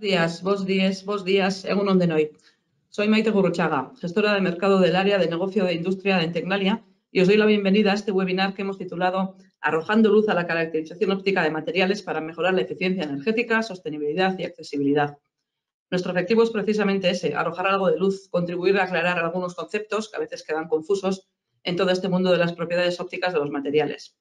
Buenos días, vos días, vos días, un de hoy. Soy Maite Guruchaga, gestora de mercado del área de negocio de industria de Tecnalia y os doy la bienvenida a este webinar que hemos titulado Arrojando luz a la caracterización óptica de materiales para mejorar la eficiencia energética, sostenibilidad y accesibilidad. Nuestro objetivo es precisamente ese, arrojar algo de luz, contribuir a aclarar algunos conceptos que a veces quedan confusos en todo este mundo de las propiedades ópticas de los materiales.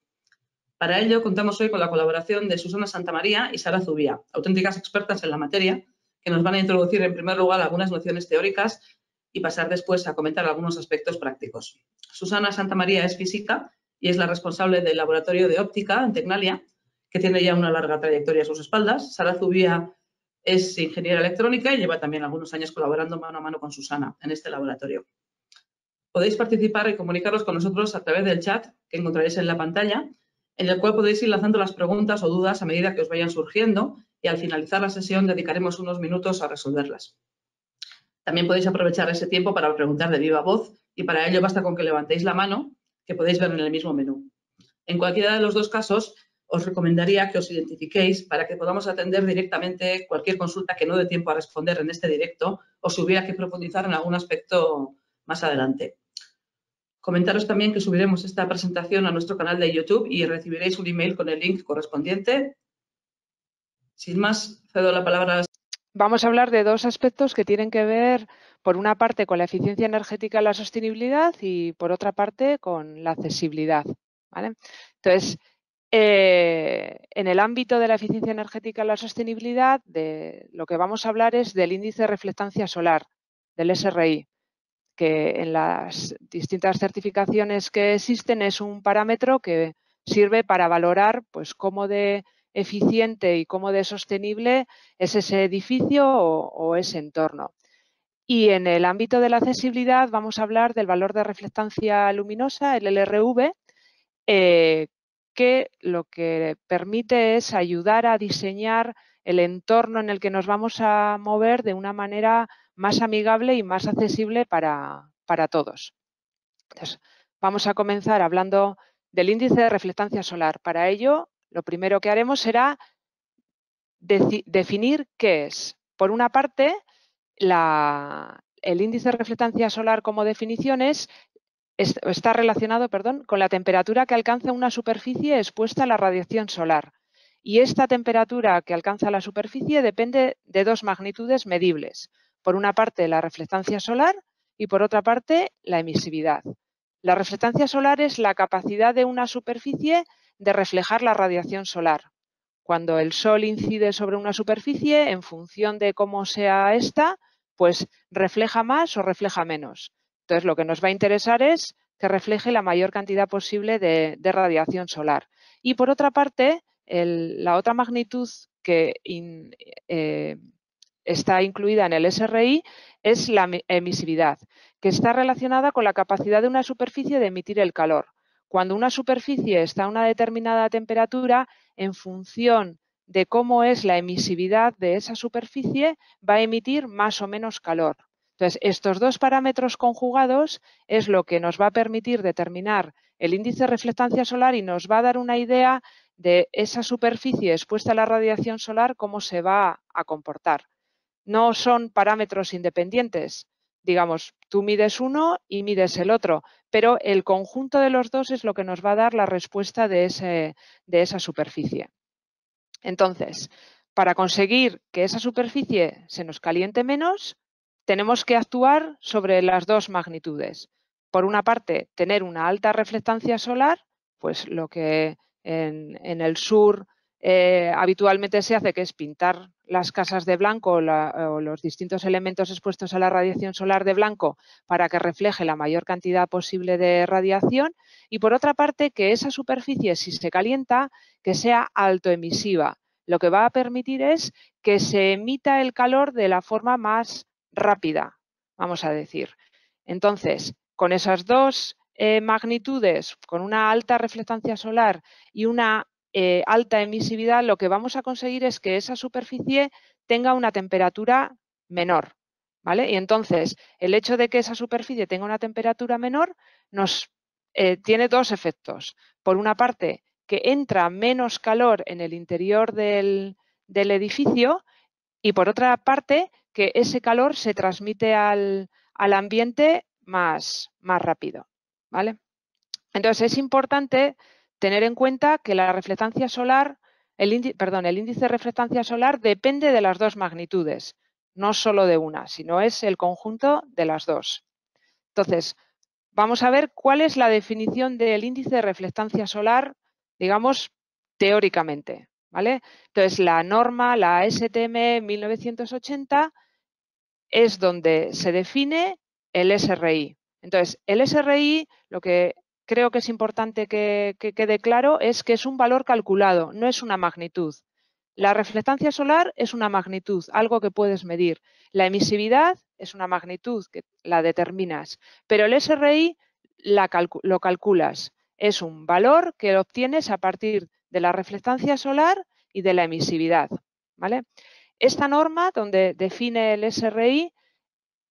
Para ello, contamos hoy con la colaboración de Susana Santamaría y Sara Zubía, auténticas expertas en la materia, que nos van a introducir en primer lugar algunas nociones teóricas y pasar después a comentar algunos aspectos prácticos. Susana Santamaría es física y es la responsable del laboratorio de óptica en Tecnalia, que tiene ya una larga trayectoria a sus espaldas. Sara Zubía es ingeniera electrónica y lleva también algunos años colaborando mano a mano con Susana en este laboratorio. Podéis participar y comunicaros con nosotros a través del chat que encontraréis en la pantalla en el cual podéis ir lanzando las preguntas o dudas a medida que os vayan surgiendo y al finalizar la sesión dedicaremos unos minutos a resolverlas. También podéis aprovechar ese tiempo para preguntar de viva voz y para ello basta con que levantéis la mano, que podéis ver en el mismo menú. En cualquiera de los dos casos, os recomendaría que os identifiquéis para que podamos atender directamente cualquier consulta que no dé tiempo a responder en este directo o si hubiera que profundizar en algún aspecto más adelante. Comentaros también que subiremos esta presentación a nuestro canal de YouTube y recibiréis un email con el link correspondiente. Sin más, cedo la palabra. a... Vamos a hablar de dos aspectos que tienen que ver, por una parte, con la eficiencia energética y la sostenibilidad y, por otra parte, con la accesibilidad. Entonces, eh, en el ámbito de la eficiencia energética y la sostenibilidad, de, lo que vamos a hablar es del índice de reflectancia solar, del SRI que en las distintas certificaciones que existen es un parámetro que sirve para valorar pues cómo de eficiente y cómo de sostenible es ese edificio o, ese entorno. Y en el ámbito de la accesibilidad vamos a hablar del valor de reflectancia luminosa, el LRV, eh, que lo que permite es ayudar a diseñar el entorno en el que nos vamos a mover de una manera más amigable y más accesible para, todos. vamos a comenzar hablando del índice de reflectancia solar. Para ello, lo primero que haremos será definir qué es. Por una parte, el índice de reflectancia solar como definición está relacionado perdón, con la temperatura que alcanza una superficie expuesta a la radiación solar. Y esta temperatura que alcanza la superficie depende de dos magnitudes medibles por una parte la reflectancia solar y por otra parte la emisividad. La reflectancia solar es la capacidad de una superficie de reflejar la radiación solar. Cuando el sol incide sobre una superficie, en función de cómo sea esta, pues refleja más o refleja menos. Entonces, lo que nos va a interesar es que refleje la mayor cantidad posible de, radiación solar. Y por otra parte, la otra magnitud que eh, está incluida en el SRI es la emisividad, que está relacionada con la capacidad de una superficie de emitir el calor. Cuando una superficie está a una determinada temperatura, en función de cómo es la emisividad de esa superficie, va a emitir más o menos calor. Entonces, estos dos parámetros conjugados es lo que nos va a permitir determinar el índice de reflectancia solar y nos va a dar una idea de esa superficie expuesta a la radiación solar, cómo se va a comportar no son parámetros independientes. Digamos, tú mides uno y mides el otro, pero el conjunto de los dos es lo que nos va a dar la respuesta de, esa superficie. Entonces, para conseguir que esa superficie se nos caliente menos, tenemos que actuar sobre las dos magnitudes. Por una parte, tener una alta reflectancia solar, pues lo que en el sur eh, habitualmente se hace, que es pintar las casas de blanco o los distintos elementos expuestos a la radiación solar de blanco para que refleje la mayor cantidad posible de radiación y por otra parte que esa superficie si se calienta que sea altoemisiva. Lo que va a permitir es que se emita el calor de la forma más rápida, vamos a decir. Entonces, con esas dos eh, magnitudes, con una alta reflectancia solar y una eh, alta emisividad, lo que vamos a conseguir es que esa superficie tenga una temperatura menor. ¿Vale? Y entonces, el hecho de que esa superficie tenga una temperatura menor nos eh, tiene dos efectos. Por una parte, que entra menos calor en el interior del, edificio y por otra parte, que ese calor se transmite al, ambiente más, más rápido. ¿Vale? Entonces, es importante tener en cuenta que la reflectancia solar, el índice, perdón, el índice de reflectancia solar depende de las dos magnitudes, no solo de una, sino es el conjunto de las dos. Entonces, vamos a ver cuál es la definición del índice de reflectancia solar, digamos, teóricamente. ¿vale? Entonces, la norma, la STM 1980, es donde se define el SRI. Entonces, el SRI lo que creo que es importante que, quede claro es que es un valor calculado, no es una magnitud. La reflectancia solar es una magnitud, algo que puedes medir. La emisividad es una magnitud que la determinas, pero el SRI lo calculas. Es un valor que obtienes a partir de la reflectancia solar y de la emisividad. ¿vale? Esta norma, donde define el SRI,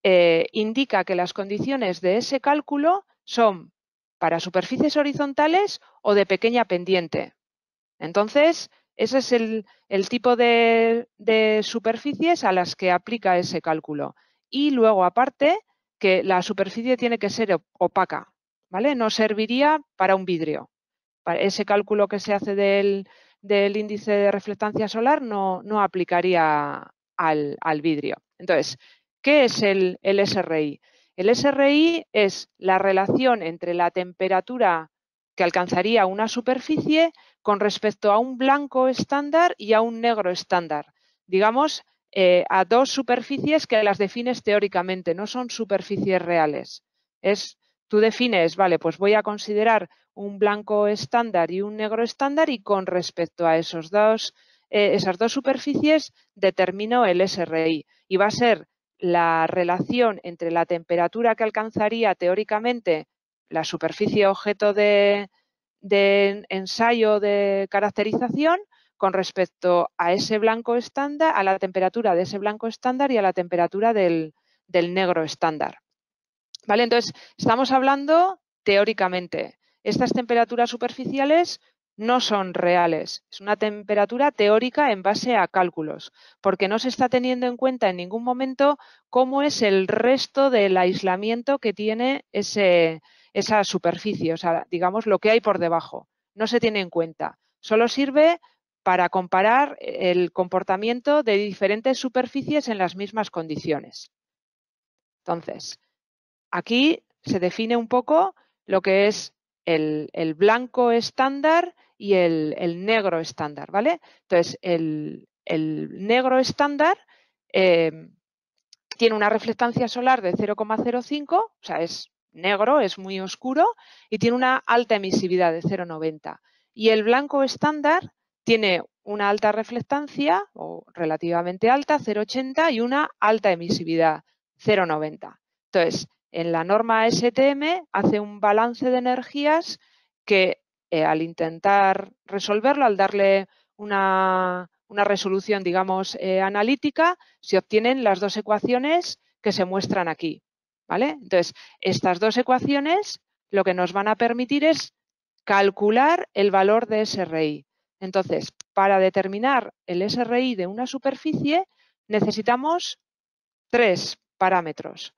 eh, indica que las condiciones de ese cálculo son para superficies horizontales o de pequeña pendiente. Entonces, ese es el, tipo de, superficies a las que aplica ese cálculo. Y luego, aparte, que la superficie tiene que ser opaca, ¿vale? No serviría para un vidrio. Para ese cálculo que se hace del, índice de reflectancia solar no, no aplicaría al, vidrio. Entonces, ¿qué es el SRI? El SRI es la relación entre la temperatura que alcanzaría una superficie con respecto a un blanco estándar y a un negro estándar. Digamos, eh, a dos superficies que las defines teóricamente, no son superficies reales. Es, tú defines, vale, pues voy a considerar un blanco estándar y un negro estándar y con respecto a esos dos, eh, esas dos superficies determino el SRI. Y va a ser la relación entre la temperatura que alcanzaría teóricamente la superficie objeto de, ensayo de caracterización con respecto a ese blanco estándar, a la temperatura de ese blanco estándar y a la temperatura del, negro estándar. ¿Vale? Entonces, estamos hablando teóricamente. Estas temperaturas superficiales no son reales. Es una temperatura teórica en base a cálculos, porque no se está teniendo en cuenta en ningún momento cómo es el resto del aislamiento que tiene esa superficie, o sea, digamos lo que hay por debajo. No se tiene en cuenta. Solo sirve para comparar el comportamiento de diferentes superficies en las mismas condiciones. Entonces, aquí se define un poco lo que es el, blanco estándar y el, negro estándar, ¿vale? Entonces, el, negro estándar em, tiene una reflectancia solar de 0,05, o sea, es negro, es muy oscuro y tiene una alta emisividad de 0,90. Y el blanco estándar tiene una alta reflectancia o relativamente alta, 0,80 y una alta emisividad, 0,90. Entonces, en la norma STM hace un balance de energías que eh, al intentar resolverlo, al darle una, resolución, digamos, eh, analítica, se obtienen las dos ecuaciones que se muestran aquí. ¿vale? Entonces, estas dos ecuaciones lo que nos van a permitir es calcular el valor de SRI. Entonces, para determinar el SRI de una superficie necesitamos tres parámetros.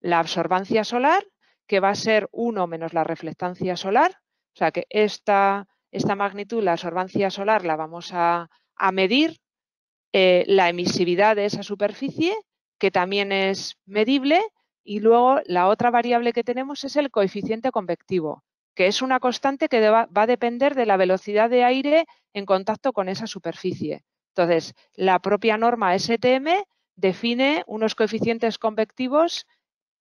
La absorbancia solar, que va a ser 1 menos la reflectancia solar, o sea que esta, esta magnitud, la absorbancia solar, la vamos a, medir, eh, la emisividad de esa superficie, que también es medible, y luego la otra variable que tenemos es el coeficiente convectivo, que es una constante que va a depender de la velocidad de aire en contacto con esa superficie. Entonces, la propia norma STM define unos coeficientes convectivos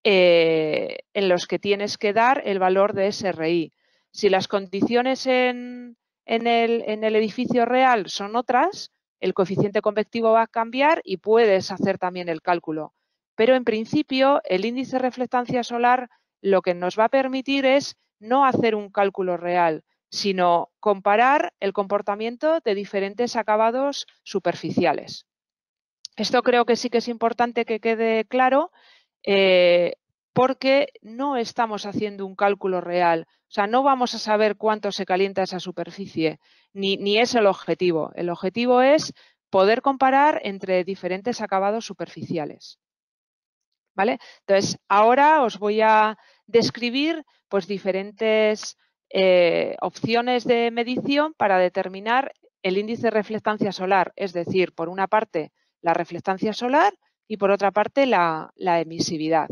eh, en los que tienes que dar el valor de SRI. Si las condiciones en, el, edificio real son otras, el coeficiente convectivo va a cambiar y puedes hacer también el cálculo. Pero en principio, el índice de reflectancia solar lo que nos va a permitir es no hacer un cálculo real, sino comparar el comportamiento de diferentes acabados superficiales. Esto creo que sí que es importante que quede claro. Eh, porque no estamos haciendo un cálculo real. O sea, no vamos a saber cuánto se calienta esa superficie, ni, es el objetivo. El objetivo es poder comparar entre diferentes acabados superficiales. ¿Vale? Entonces, ahora os voy a describir pues, diferentes eh, opciones de medición para determinar el índice de reflectancia solar, es decir, por una parte la reflectancia solar y por otra parte la emisividad.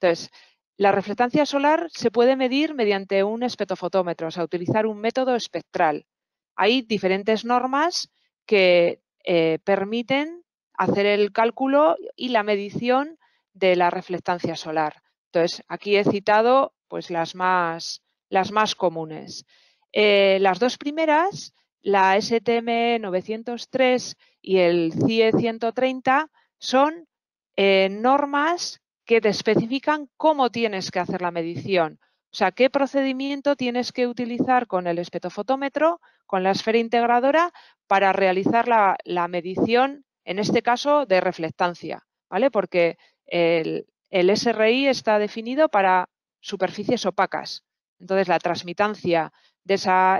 Entonces, la reflectancia solar se puede medir mediante un espectrofotómetro, o sea, utilizar un método espectral. Hay diferentes normas que eh, permiten hacer el cálculo y la medición de la reflectancia solar. Entonces, aquí he citado pues, las, más, las más comunes. Eh, las dos primeras, la STM 903 y el e CIE 130, son eh, normas que te especifican cómo tienes que hacer la medición. O sea, qué procedimiento tienes que utilizar con el espectrofotómetro, con la esfera integradora, para realizar la, medición, en este caso, de reflectancia, ¿vale? Porque el, SRI está definido para superficies opacas. Entonces, la transmitancia de,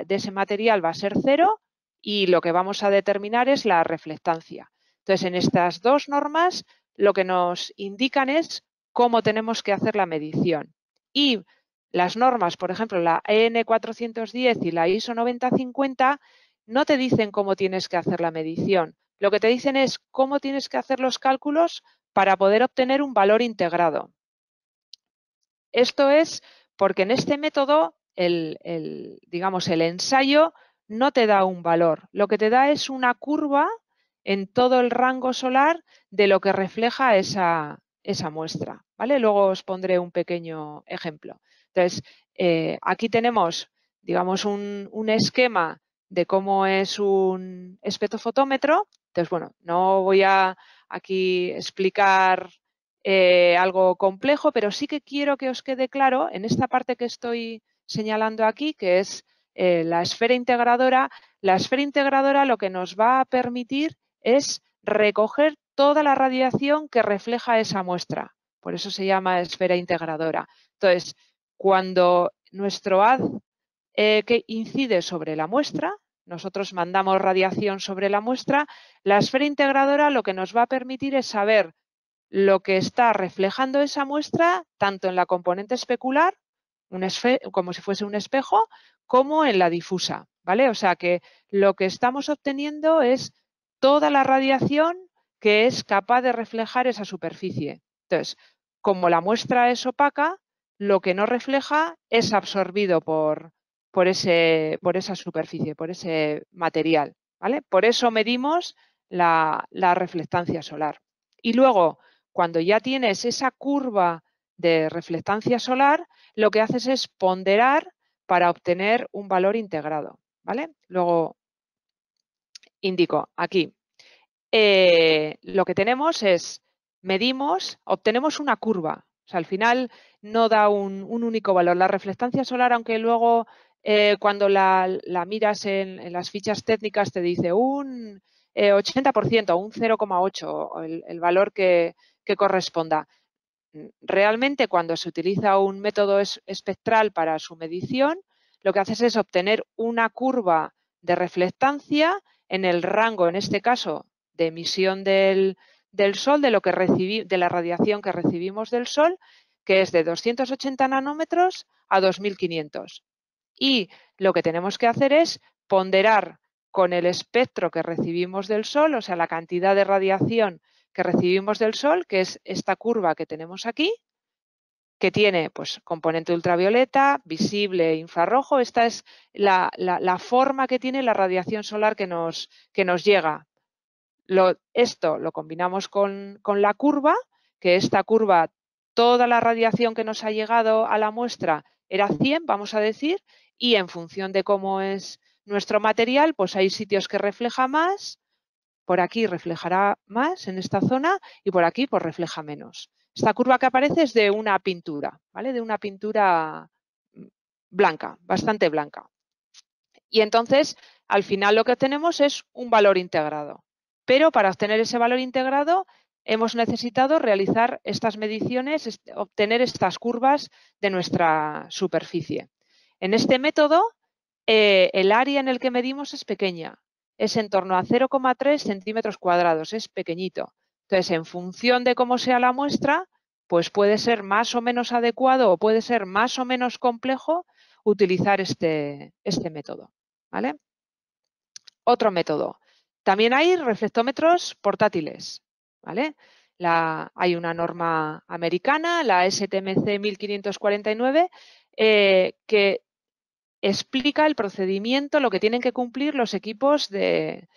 de, ese material va a ser cero y lo que vamos a determinar es la reflectancia. Entonces, en estas dos normas, lo que nos indican es cómo tenemos que hacer la medición. Y las normas, por ejemplo, la e EN 410 y la ISO 9050, no te dicen cómo tienes que hacer la medición. Lo que te dicen es cómo tienes que hacer los cálculos para poder obtener un valor integrado. Esto es porque en este método, el, el, digamos, el ensayo no te da un valor. Lo que te da es una curva en todo el rango solar de lo que refleja esa, esa muestra, ¿vale? Luego os pondré un pequeño ejemplo. Entonces, eh, aquí tenemos, digamos, un, esquema de cómo es un espectrofotómetro. Entonces, bueno, no voy a aquí explicar eh, algo complejo, pero sí que quiero que os quede claro en esta parte que estoy señalando aquí, que es eh, la esfera integradora. La esfera integradora lo que nos va a permitir es recoger toda la radiación que refleja esa muestra. Por eso se llama esfera integradora. Entonces, cuando nuestro haz eh, que incide sobre la muestra, nosotros mandamos radiación sobre la muestra, la esfera integradora lo que nos va a permitir es saber lo que está reflejando esa muestra, tanto en la componente especular, como si fuese un espejo, como en la difusa. ¿vale? O sea que lo que estamos obteniendo es toda la radiación que es capaz de reflejar esa superficie. Entonces, como la muestra es opaca, lo que no refleja es absorbido por, por, ese, por esa superficie, por ese material. ¿vale? Por eso medimos la, reflectancia solar. Y luego, cuando ya tienes esa curva de reflectancia solar, lo que haces es ponderar para obtener un valor integrado. ¿vale? Luego indico aquí eh, lo que tenemos es, medimos, obtenemos una curva. al final no da un, único valor. La reflectancia solar, aunque luego eh, cuando la, miras en, las fichas técnicas te dice un 80% eh, o un 0,8, el, valor que corresponda realmente cuando se utiliza un método espectral para su medición, lo que haces es obtener una curva de reflectancia en el rango, en este caso, de emisión del, Sol, de, lo que recibí, de la radiación que recibimos del Sol, que es de 280 nanómetros a 2500. Y lo que tenemos que hacer es ponderar con el espectro que recibimos del Sol, o sea, la cantidad de radiación que recibimos del Sol, que es esta curva que tenemos aquí, que tiene pues, componente ultravioleta, visible, e infrarrojo. Esta es la, forma que tiene la radiación solar que nos, que nos llega esto lo combinamos con, con la curva, que esta curva, toda la radiación que nos ha llegado a la muestra era 100, vamos a decir, y en función de cómo es nuestro material, pues hay sitios que refleja más, por aquí reflejará más en esta zona y por aquí pues refleja menos. Esta curva que aparece es de una pintura, ¿vale? De una pintura mm, blanca, bastante blanca. Y entonces, al final lo que tenemos es un valor integrado. Pero para obtener ese valor integrado hemos necesitado realizar estas mediciones, obtener estas curvas de nuestra superficie. En este método, eh, el área en el que medimos es pequeña, es en torno a 0,3 centímetros cuadrados, es pequeñito. Entonces, en función de cómo sea la muestra, pues puede ser más o menos adecuado o puede ser más o menos complejo utilizar este, este método. ¿vale? Otro método, también hay reflectómetros portátiles, ¿vale? hay una norma americana, la STMC 1549, eh, que explica el procedimiento, lo que tienen que cumplir los equipos de,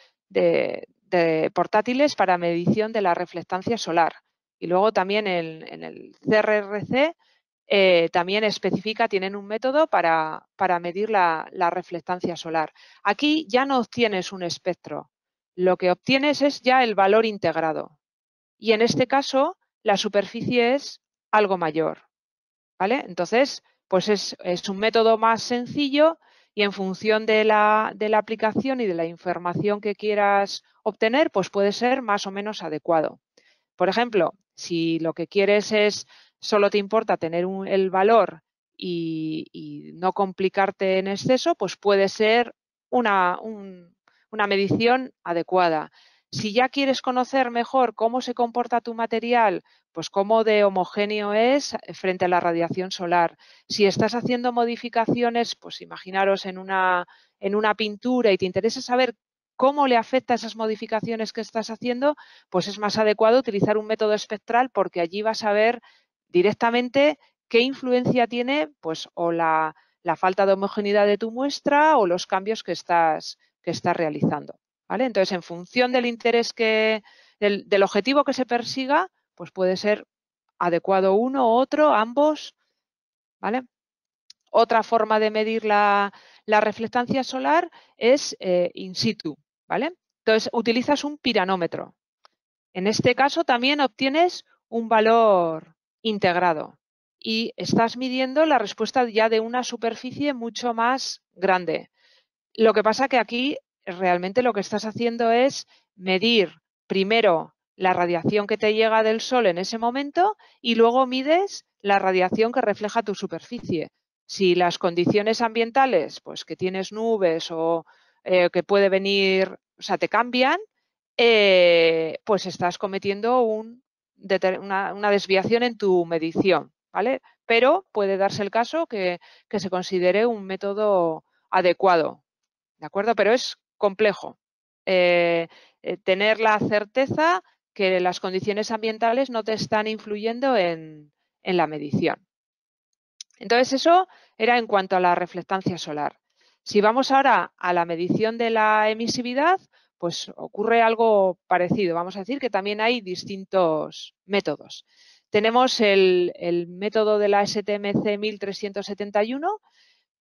portátiles para medición de la reflectancia solar. Y luego también en, el CRRC eh, también especifica, tienen un método para, medir la, la, reflectancia solar. Aquí ya no obtienes un espectro, lo que obtienes es ya el valor integrado. Y en este caso, la superficie es algo mayor. ¿Vale? Entonces, pues es, un método más sencillo y en función de la, aplicación y de la información que quieras obtener, pues puede ser más o menos adecuado. Por ejemplo, si lo que quieres es, solo te importa tener el valor y, no complicarte en exceso, pues puede ser una, un, una medición adecuada. Si ya quieres conocer mejor cómo se comporta tu material, pues cómo de homogéneo es eh, frente a la radiación solar. Si estás haciendo modificaciones, pues imaginaros en una, en una pintura y te interesa saber cómo le afecta esas modificaciones que estás haciendo, pues es más adecuado utilizar un método espectral porque allí vas a ver directamente qué influencia tiene pues o la, la falta de homogeneidad de tu muestra o los cambios que estás, que está realizando. Entonces, en función del interés que, del, objetivo que se persiga, pues puede ser adecuado uno, otro, ambos, ¿vale? Otra forma de medir la, la reflectancia solar es eh, in situ, ¿vale? Entonces, utilizas un piranómetro. En este caso también obtienes un valor integrado y estás midiendo la respuesta ya de una superficie mucho más grande. Lo que pasa que aquí realmente lo que estás haciendo es medir primero la radiación que te llega del sol en ese momento y luego mides la radiación que refleja tu superficie. Si las condiciones ambientales, pues que tienes nubes o eh, que puede venir, o sea, te cambian, eh, pues estás cometiendo una, desviación en tu medición, ¿vale? Pero puede darse el caso que se considere un método adecuado ¿De acuerdo? Pero es complejo. Eh, eh, tener la certeza que las condiciones ambientales no te están influyendo en, la medición. Entonces, eso era en cuanto a la reflectancia solar. Si vamos ahora a la medición de la emisividad, pues ocurre algo parecido. Vamos a decir que también hay distintos métodos. Tenemos el, método de la STMC 1371,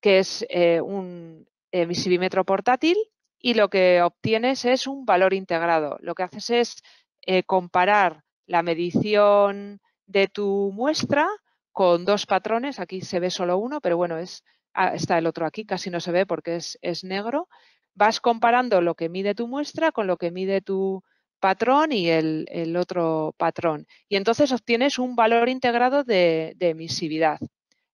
que es eh, un, emisivimetro eh, portátil y lo que obtienes es un valor integrado. Lo que haces es eh, comparar la medición de tu muestra con dos patrones. Aquí se ve solo uno, pero bueno, ah, está el otro aquí, casi no se ve porque es, negro. Vas comparando lo que mide tu muestra con lo que mide tu patrón y el, otro patrón. Y entonces obtienes un valor integrado de emisividad.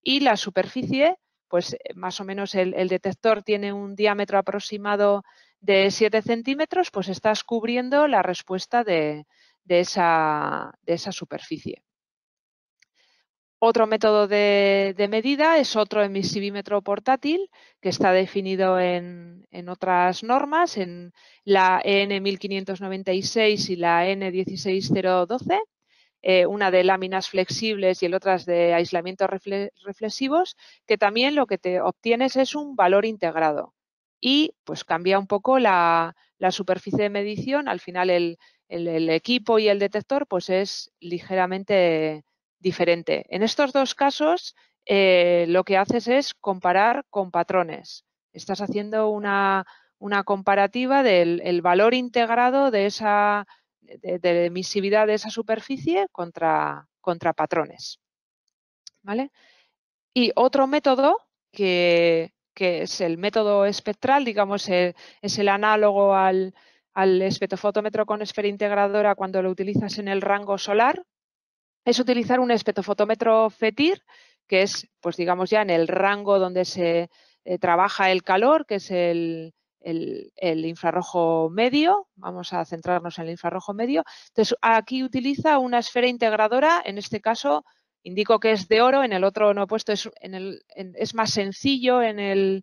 Y la superficie pues eh, más o menos el, detector tiene un diámetro aproximado de 7 centímetros, pues estás cubriendo la respuesta de, esa, superficie. Otro método de, medida es otro emisivímetro portátil que está definido en, en otras normas, en la EN 1596 y la EN 16012 eh, una de láminas flexibles y el otras de aislamiento reflexivos, que también lo que te obtienes es un valor integrado. Y pues cambia un poco la, superficie de medición, al final el, equipo y el detector pues es ligeramente diferente. En estos dos casos eh, lo que haces es comparar con patrones. Estás haciendo una, comparativa del valor integrado de esa de, emisividad de esa superficie contra, contra patrones. ¿Vale? Y otro método que, es el método espectral, digamos, eh, es el análogo al, al espectrofotómetro con esfera integradora cuando lo utilizas en el rango solar, es utilizar un espectrofotómetro FETIR, que es, pues digamos, ya en el rango donde se eh, trabaja el calor, que es el, el, infrarrojo medio, vamos a centrarnos en el infrarrojo medio. Entonces, aquí utiliza una esfera integradora, en este caso indico que es de oro, en el otro no he puesto, es, el, es más sencillo en el,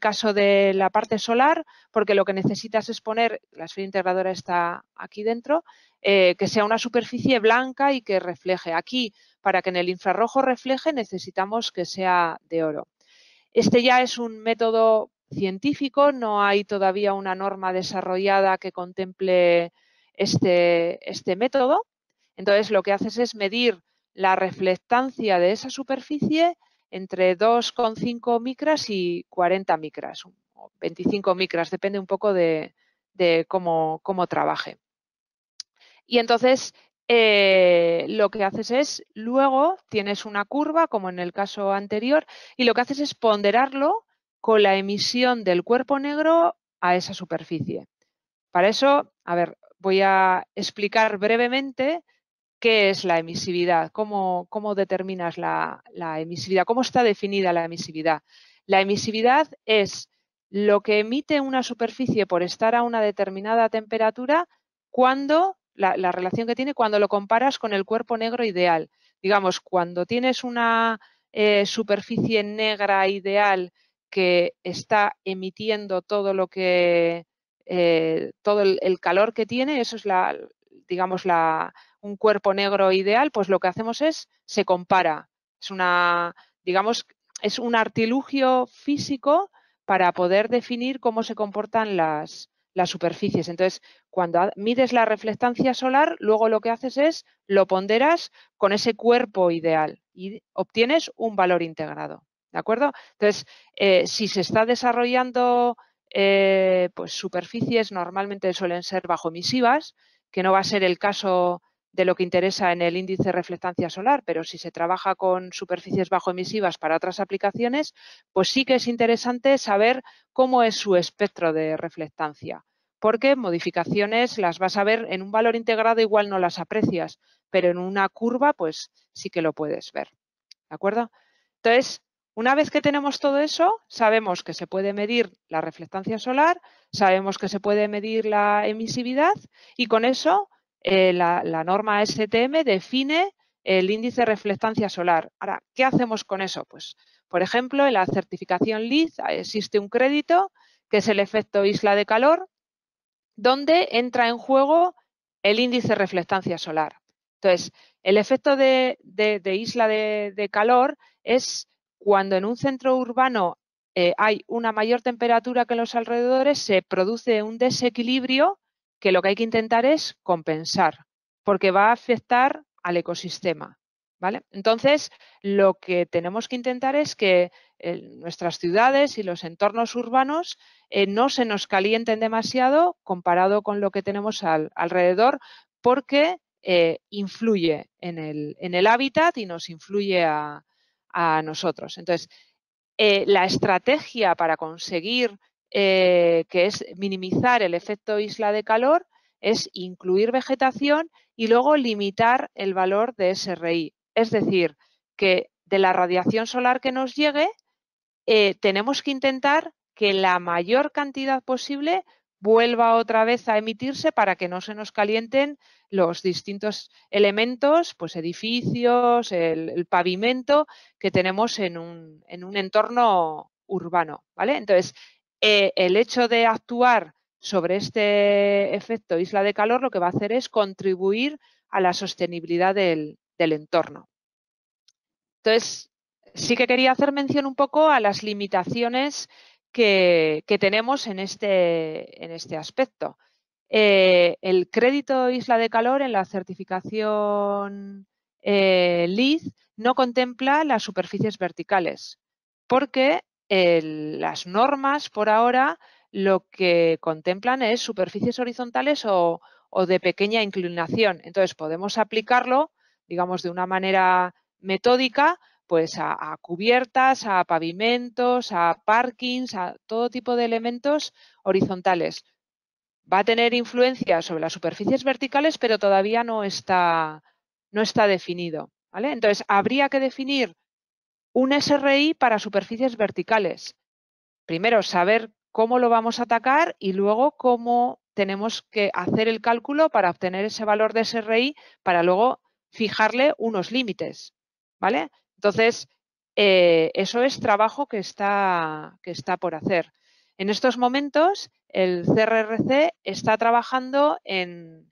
caso de la parte solar, porque lo que necesitas es poner, la esfera integradora está aquí dentro, eh, que sea una superficie blanca y que refleje. Aquí, para que en el infrarrojo refleje, necesitamos que sea de oro. Este ya es un método científico, no hay todavía una norma desarrollada que contemple este, este método. Entonces, lo que haces es medir la reflectancia de esa superficie entre 2,5 micras y 40 micras, o 25 micras, depende un poco de, cómo, trabaje. Y entonces, eh, lo que haces es, luego tienes una curva, como en el caso anterior, y lo que haces es ponderarlo con la emisión del cuerpo negro a esa superficie. Para eso, a ver, voy a explicar brevemente qué es la emisividad, cómo, determinas la, emisividad, cómo está definida la emisividad. La emisividad es lo que emite una superficie por estar a una determinada temperatura cuando la, relación que tiene cuando lo comparas con el cuerpo negro ideal. Digamos, cuando tienes una eh, superficie negra ideal que está emitiendo todo lo que eh, todo el, calor que tiene, eso es la, digamos, la, un cuerpo negro ideal, pues lo que hacemos es se compara. Es una, digamos, es un artilugio físico para poder definir cómo se comportan las, las superficies. Entonces, cuando mides la reflectancia solar, luego lo que haces es lo ponderas con ese cuerpo ideal y obtienes un valor integrado. ¿De acuerdo? Entonces, eh, si se está desarrollando eh, pues superficies, normalmente suelen ser bajo emisivas, que no va a ser el caso de lo que interesa en el índice de reflectancia solar, pero si se trabaja con superficies bajo emisivas para otras aplicaciones, pues sí que es interesante saber cómo es su espectro de reflectancia, porque modificaciones las vas a ver en un valor integrado igual no las aprecias, pero en una curva pues sí que lo puedes ver, ¿de acuerdo? Entonces, una vez que tenemos todo eso, sabemos que se puede medir la reflectancia solar, sabemos que se puede medir la emisividad y con eso eh, la, norma STM define el índice de reflectancia solar. Ahora, ¿qué hacemos con eso? Pues, por ejemplo, en la certificación LEED existe un crédito que es el efecto isla de calor, donde entra en juego el índice de reflectancia solar. Entonces, el efecto de, isla de calor es cuando en un centro urbano eh, hay una mayor temperatura que en los alrededores, se produce un desequilibrio que lo que hay que intentar es compensar, porque va a afectar al ecosistema. ¿vale? Entonces, lo que tenemos que intentar es que eh, nuestras ciudades y los entornos urbanos eh, no se nos calienten demasiado comparado con lo que tenemos al, alrededor, porque influye en el, en el hábitat y nos influye a, a nosotros. Entonces, eh, la estrategia para conseguir eh, que es minimizar el efecto isla de calor es incluir vegetación y luego limitar el valor de SRI. Es decir, que de la radiación solar que nos llegue, eh, tenemos que intentar que la mayor cantidad posible vuelva otra vez a emitirse para que no se nos calienten los distintos elementos, pues edificios, el, pavimento que tenemos en un, entorno urbano, ¿vale? Entonces, eh, el hecho de actuar sobre este efecto isla de calor lo que va a hacer es contribuir a la sostenibilidad del, del entorno. Entonces, sí que quería hacer mención un poco a las limitaciones que, tenemos en este, en este aspecto. Eh, el crédito Isla de Calor en la certificación eh, LEED no contempla las superficies verticales porque las normas por ahora lo que contemplan es superficies horizontales o, o de pequeña inclinación. Entonces podemos aplicarlo, digamos, de una manera metódica pues a, cubiertas, a pavimentos, a parkings, a todo tipo de elementos horizontales. Va a tener influencia sobre las superficies verticales, pero todavía no está, no está definido. ¿vale? Entonces, habría que definir un SRI para superficies verticales. Primero, saber cómo lo vamos a atacar y luego cómo tenemos que hacer el cálculo para obtener ese valor de SRI para luego fijarle unos límites. ¿Vale? Entonces, eh, eso es trabajo que está, que está por hacer. En estos momentos, el CRRC está trabajando en,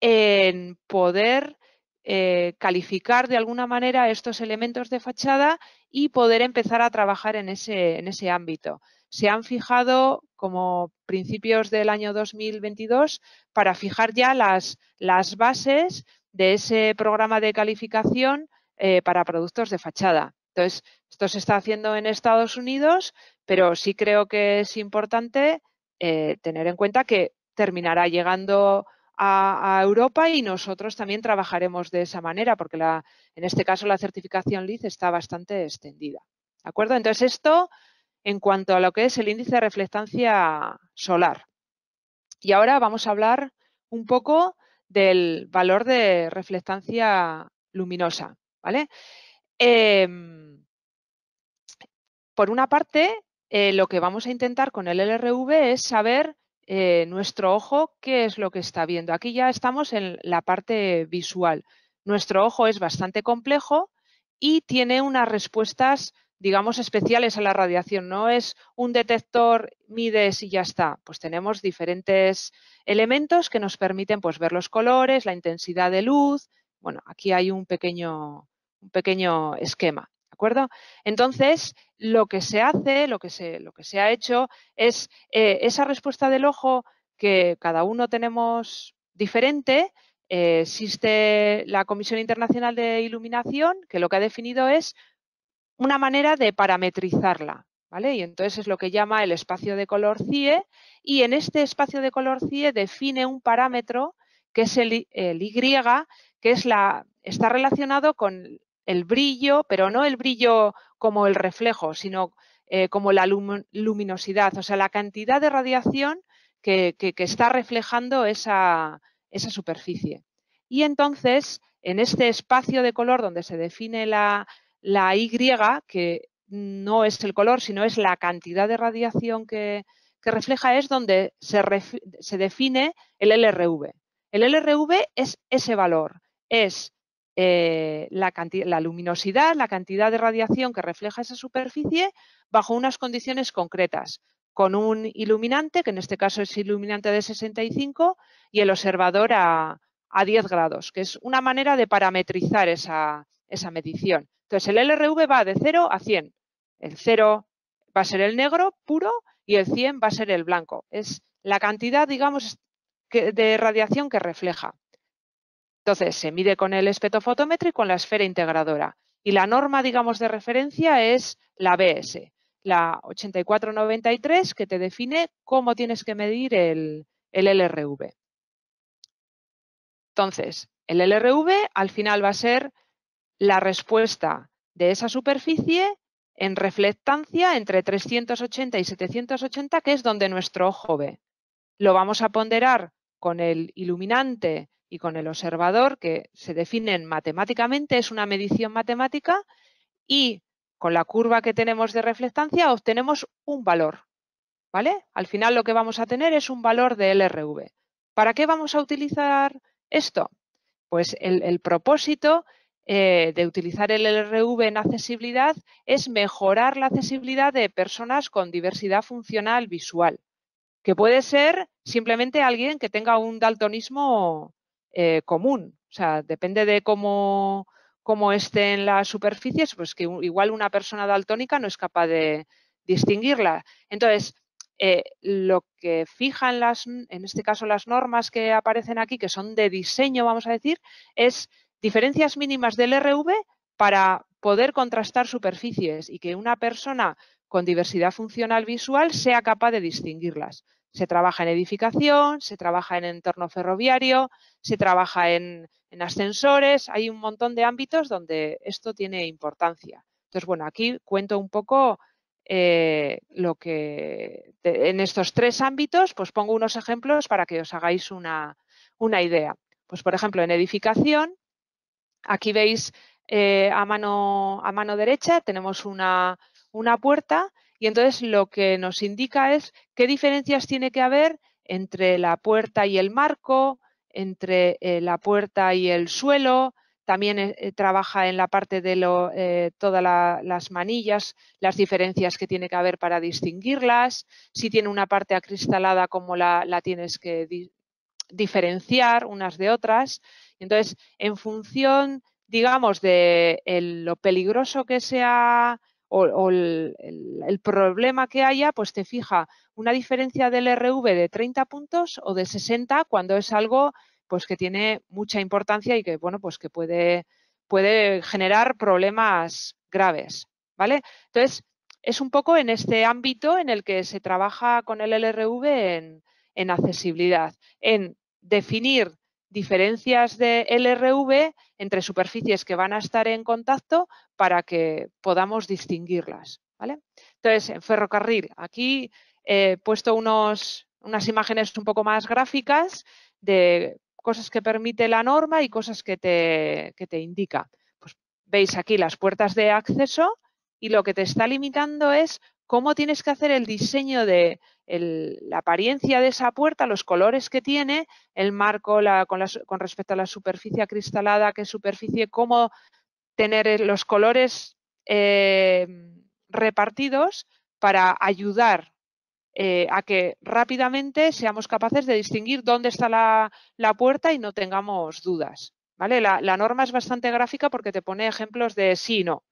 en poder eh, calificar de alguna manera estos elementos de fachada y poder empezar a trabajar en ese, en ese ámbito. Se han fijado como principios del año 2022 para fijar ya las, las bases de ese programa de calificación eh, para productos de fachada. Entonces, esto se está haciendo en Estados Unidos, pero sí creo que es importante eh, tener en cuenta que terminará llegando a, Europa y nosotros también trabajaremos de esa manera, porque en este caso la certificación LEED está bastante extendida. acuerdo? Entonces, esto en cuanto a lo que es el índice de reflectancia solar. Y ahora vamos a hablar un poco del valor de reflectancia luminosa. ¿vale? Em, por una parte, eh, lo que vamos a intentar con el LRV es saber eh, nuestro ojo qué es lo que está viendo. Aquí ya estamos en la parte visual. Nuestro ojo es bastante complejo y tiene unas respuestas, digamos, especiales a la radiación. No es un detector, mides y ya está. Pues tenemos diferentes elementos que nos permiten pues, ver los colores, la intensidad de luz. Bueno, aquí hay un pequeño un pequeño esquema. ¿De acuerdo? Entonces, lo que se hace, lo que se, lo que se ha hecho es eh, esa respuesta del ojo que cada uno tenemos diferente. Eh, existe la Comisión Internacional de Iluminación, que lo que ha definido es una manera de parametrizarla. ¿Vale? Y entonces es lo que llama el espacio de color CIE y en este espacio de color CIE define un parámetro que es el, Y, que es la, está relacionado con el brillo, pero no el brillo como el reflejo, sino eh, como la luminosidad, o sea, la cantidad de radiación que, está reflejando esa, superficie. Y entonces, en este espacio de color donde se define la, Y, que no es el color, sino es la cantidad de radiación que, refleja, es donde se, se define el LRV. El LRV es ese valor, es eh, la, luminosidad, la cantidad de radiación que refleja esa superficie bajo unas condiciones concretas, con un iluminante, que en este caso es iluminante de 65, y el observador a, 10 grados, que es una manera de parametrizar esa, esa medición. Entonces, el LRV va de 0 a 100. El 0 va a ser el negro puro y el 100 va a ser el blanco. Es la cantidad, digamos, de radiación que refleja. Entonces, se mide con el espectrofotómetro y con la esfera integradora. Y la norma, digamos, de referencia es la BS, la 8493, que te define cómo tienes que medir el, el LRV. Entonces, el LRV al final va a ser la respuesta de esa superficie en reflectancia entre 380 y 780, que es donde nuestro ojo ve. Lo vamos a ponderar con el iluminante y con el observador, que se definen matemáticamente, es una medición matemática, y con la curva que tenemos de reflectancia obtenemos un valor. ¿vale? Al final lo que vamos a tener es un valor de LRV. ¿Para qué vamos a utilizar esto? Pues el, propósito eh, de utilizar el LRV en accesibilidad es mejorar la accesibilidad de personas con diversidad funcional visual, que puede ser simplemente alguien que tenga un daltonismo eh, común. O sea, depende de cómo, estén las superficies, pues que igual una persona daltónica no es capaz de distinguirlas. Entonces, eh, lo que fijan las, en este caso las normas que aparecen aquí, que son de diseño, vamos a decir, es diferencias mínimas del RV para poder contrastar superficies y que una persona con diversidad funcional visual sea capaz de distinguirlas. Se trabaja en edificación, se trabaja en entorno ferroviario, se trabaja en, ascensores, hay un montón de ámbitos donde esto tiene importancia. Entonces, bueno, aquí cuento un poco eh, lo que en estos tres ámbitos, pues pongo unos ejemplos para que os hagáis una, idea. Pues, por ejemplo, en edificación, aquí veis eh, a, mano, a mano derecha tenemos una, una puerta y entonces lo que nos indica es qué diferencias tiene que haber entre la puerta y el marco, entre eh, la puerta y el suelo. También eh, eh, trabaja en la parte de todas las manillas, las diferencias que tiene que haber para distinguirlas. Si tiene una parte acristalada, cómo la, tienes que diferenciar unas de otras. Entonces, en función, digamos, de lo peligroso que sea o, el, problema que haya, pues te fija una diferencia del RV de 30 puntos o de 60 cuando es algo pues que tiene mucha importancia y que bueno, pues que puede, puede generar problemas graves, ¿vale? Entonces, es un poco en este ámbito en el que se trabaja con el LRV en, en accesibilidad, en definir diferencias de LRV entre superficies que van a estar en contacto para que podamos distinguirlas. ¿vale? Entonces, en ferrocarril, aquí he puesto unos, unas imágenes un poco más gráficas de cosas que permite la norma y cosas que te, que te indica. Pues veis aquí las puertas de acceso y lo que te está limitando es cómo tienes que hacer el diseño de la apariencia de esa puerta, los colores que tiene, el marco con, respecto a la superficie cristalada, qué superficie, cómo tener eh, los colores eh, repartidos para ayudar eh, a que rápidamente seamos capaces de distinguir dónde está la, puerta y no tengamos dudas. ¿vale? La, norma es bastante gráfica porque te pone ejemplos de sí y no,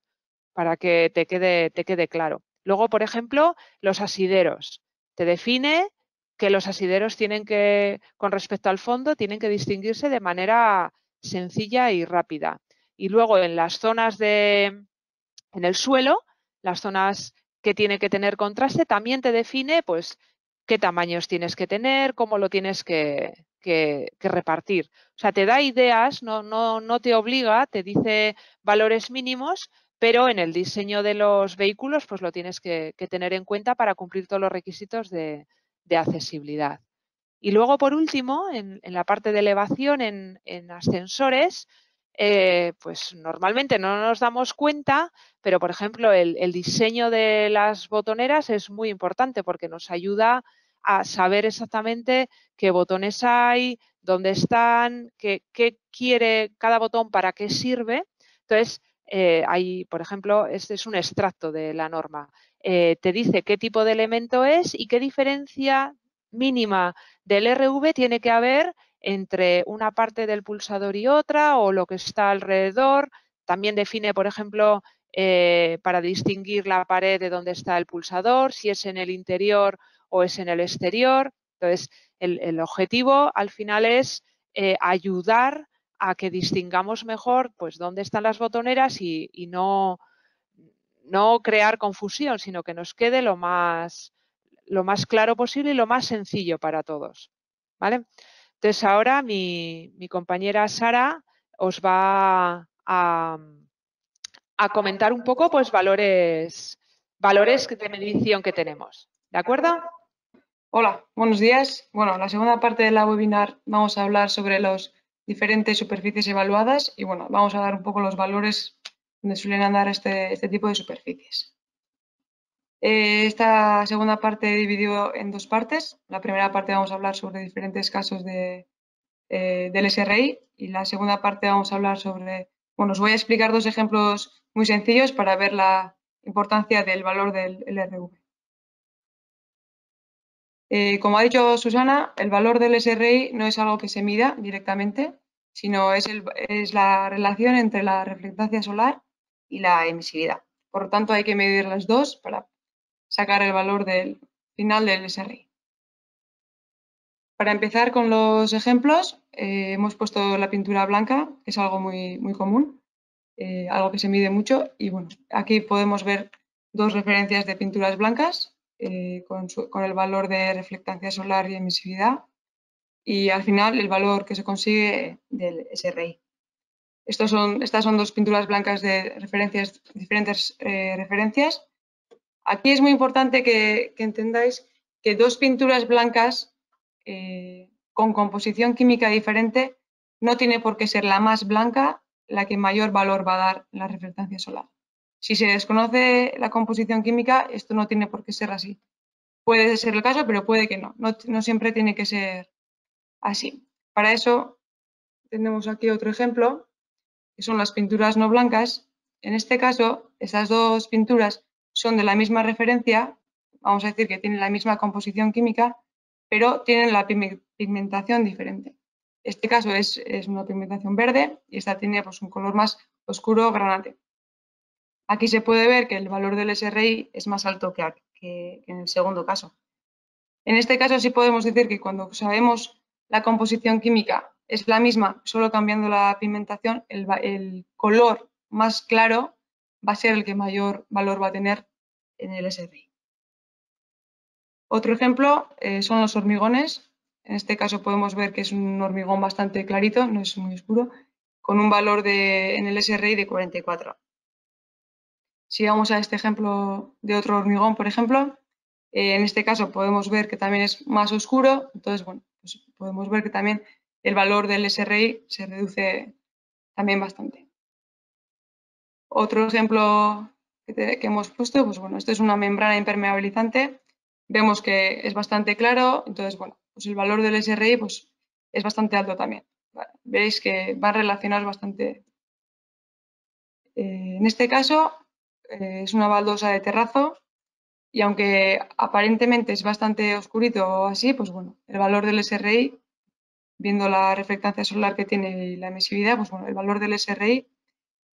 para que te quede, te quede claro. Luego, por ejemplo, los asideros. Te define que los asideros tienen que, con respecto al fondo, tienen que distinguirse de manera sencilla y rápida. Y luego en las zonas de, en el suelo, las zonas que tiene que tener contraste, también te define, pues, qué tamaños tienes que tener, cómo lo tienes que, repartir. O sea, te da ideas, no, no, no te obliga, te dice valores mínimos, pero en el diseño de los vehículos pues lo tienes que, tener en cuenta para cumplir todos los requisitos de, accesibilidad. Y luego, por último, en, la parte de elevación en, ascensores, eh, pues normalmente no nos damos cuenta, pero por ejemplo el, diseño de las botoneras es muy importante porque nos ayuda a saber exactamente qué botones hay, dónde están, qué, qué quiere cada botón, para qué sirve. Entonces, eh, hay, por ejemplo, este es un extracto de la norma. Eh, te dice qué tipo de elemento es y qué diferencia mínima del RV tiene que haber entre una parte del pulsador y otra o lo que está alrededor. También define, por ejemplo, eh, para distinguir la pared de donde está el pulsador, si es en el interior o es en el exterior. Entonces, el, objetivo al final es ayudar a que distingamos mejor pues dónde están las botoneras y, no, no crear confusión, sino que nos quede lo más, lo más claro posible y lo más sencillo para todos. ¿vale? Entonces ahora mi, mi compañera Sara os va a, a, comentar un poco pues valores, valores de medición que tenemos. ¿De acuerdo? Hola, buenos días. Bueno, la segunda parte de la webinar vamos a hablar sobre los diferentes superficies evaluadas y bueno, vamos a dar un poco los valores donde suelen andar este, este tipo de superficies. Eh, esta segunda parte he dividido en dos partes. La primera parte vamos a hablar sobre diferentes casos de, eh, del SRI y la segunda parte vamos a hablar sobre, bueno, os voy a explicar dos ejemplos muy sencillos para ver la importancia del valor del LRV. Eh, como ha dicho Susana, el valor del SRI no es algo que se mida directamente, sino es, la relación entre la reflectancia solar y la emisividad. Por lo tanto, hay que medir las dos para sacar el valor del final del SRI. Para empezar con los ejemplos, eh, hemos puesto la pintura blanca, que es algo muy, común, eh, algo que se mide mucho. Y bueno, aquí podemos ver dos referencias de pinturas blancas eh, con, el valor de reflectancia solar y emisividad y al final el valor que se consigue del SRI. Estos son, estas son dos pinturas blancas de referencias, diferentes eh, referencias. Aquí es muy importante que, entendáis que dos pinturas blancas eh, con composición química diferente no tiene por qué ser la más blanca la que mayor valor va a dar la referencia solar. Si se desconoce la composición química, esto no tiene por qué ser así. Puede ser el caso, pero puede que no. No, no siempre tiene que ser así. Para eso tenemos aquí otro ejemplo, que son las pinturas no blancas. En este caso, esas dos pinturas son de la misma referencia, vamos a decir que tienen la misma composición química, pero tienen la pigmentación diferente. Este caso es, una pigmentación verde y esta tiene pues, un color más oscuro granate. Aquí se puede ver que el valor del SRI es más alto que, que en el segundo caso. En este caso sí podemos decir que cuando sabemos la composición química es la misma, solo cambiando la pigmentación, el, color más claro va a ser el que mayor valor va a tener en el SRI. Otro ejemplo eh, son los hormigones. En este caso podemos ver que es un hormigón bastante clarito, no es muy oscuro, con un valor en el SRI de 44. Si vamos a este ejemplo de otro hormigón, por ejemplo, eh, en este caso podemos ver que también es más oscuro, entonces, bueno, pues, podemos ver que también el valor del SRI se reduce también bastante. Otro ejemplo que, hemos puesto, pues bueno, esto es una membrana impermeabilizante. Vemos que es bastante claro, entonces, bueno, pues el valor del SRI pues, es bastante alto también. veis que van relacionados bastante. Eh, en este caso, eh, es una baldosa de terrazo y aunque aparentemente es bastante oscurito o así, pues bueno, el valor del SRI, viendo la reflectancia solar que tiene y la emisividad, pues bueno, el valor del SRI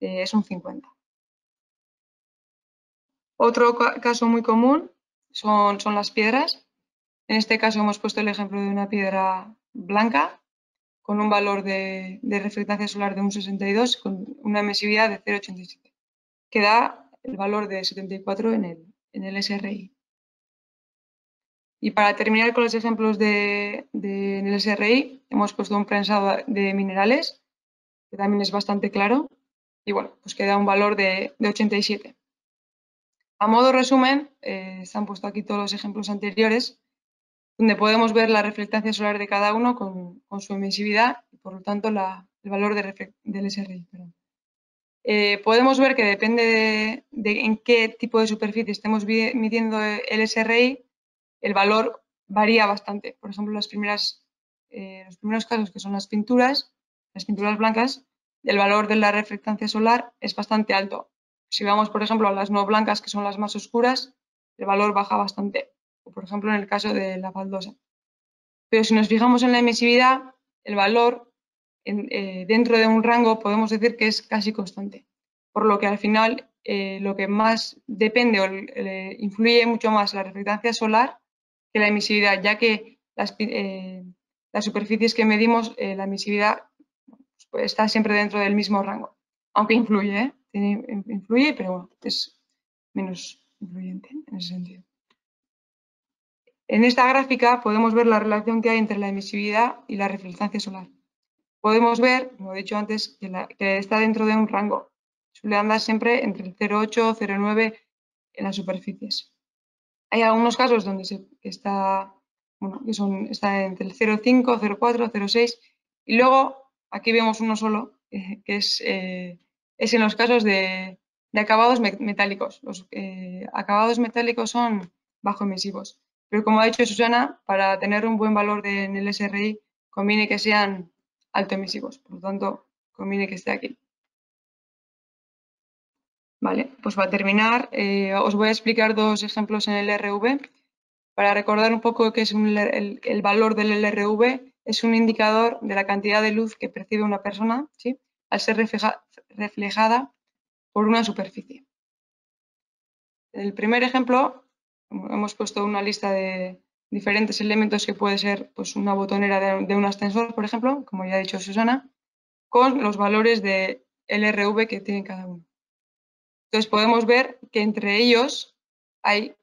eh, es un 50. Otro caso muy común son, son las piedras. En este caso hemos puesto el ejemplo de una piedra blanca con un valor de, reflectancia solar de un 62 con una emisividad de 0,87, que da el valor de 74 en el, en el SRI. Y para terminar con los ejemplos de, SRI, hemos puesto un prensado de minerales, que también es bastante claro, y bueno, pues queda un valor de, de 87. A modo resumen, están eh, se han puesto aquí todos los ejemplos anteriores, donde podemos ver la reflectancia solar de cada uno con, su emisividad y, por lo tanto, el valor de del SRI. Eh, podemos ver que depende de, en qué tipo de superficie estemos midiendo el SRI, el valor varía bastante. Por ejemplo, las primeras, eh, los primeros casos que son las pinturas, las pinturas blancas, el valor de la reflectancia solar es bastante alto. Si vamos, por ejemplo, a las no blancas, que son las más oscuras, el valor baja bastante. O, por ejemplo, en el caso de la baldosa. Pero si nos fijamos en la emisividad, el valor eh, dentro de un rango podemos decir que es casi constante, por lo que al final eh, lo que más depende o eh, influye mucho más la reflectancia solar que la emisividad, ya que las, superficies que medimos, la emisividad pues, pues, está siempre dentro del mismo rango, aunque influye, influye, pero es menos influyente en ese sentido. En esta gráfica podemos ver la relación que hay entre la emisividad y la reflectancia solar. Podemos ver, como he dicho antes, que, está dentro de un rango. Suele andar siempre entre el 0,8 0,9 en las superficies. Hay algunos casos donde se, está, bueno, que son, está entre el 0,5, 0,4, 0,6 y luego aquí vemos uno solo, que es, eh, es en los casos de, de acabados metálicos. Los eh, acabados metálicos son bajo emisivos. Pero como ha dicho Susana, para tener un buen valor de, en el SRI conviene que sean alto Por lo tanto, conviene que esté aquí. Vale, pues para terminar, eh, os voy a explicar dos ejemplos en el RV. Para recordar un poco qué es el, valor del LRV, es un indicador de la cantidad de luz que percibe una persona al ser reflejada por una superficie. el primer ejemplo hemos puesto una lista de, diferentes elementos que puede ser pues, una botonera de, un ascensor, por ejemplo, como ya ha dicho Susana, con los valores de LRV que tienen cada uno. Entonces podemos ver que entre ellos hay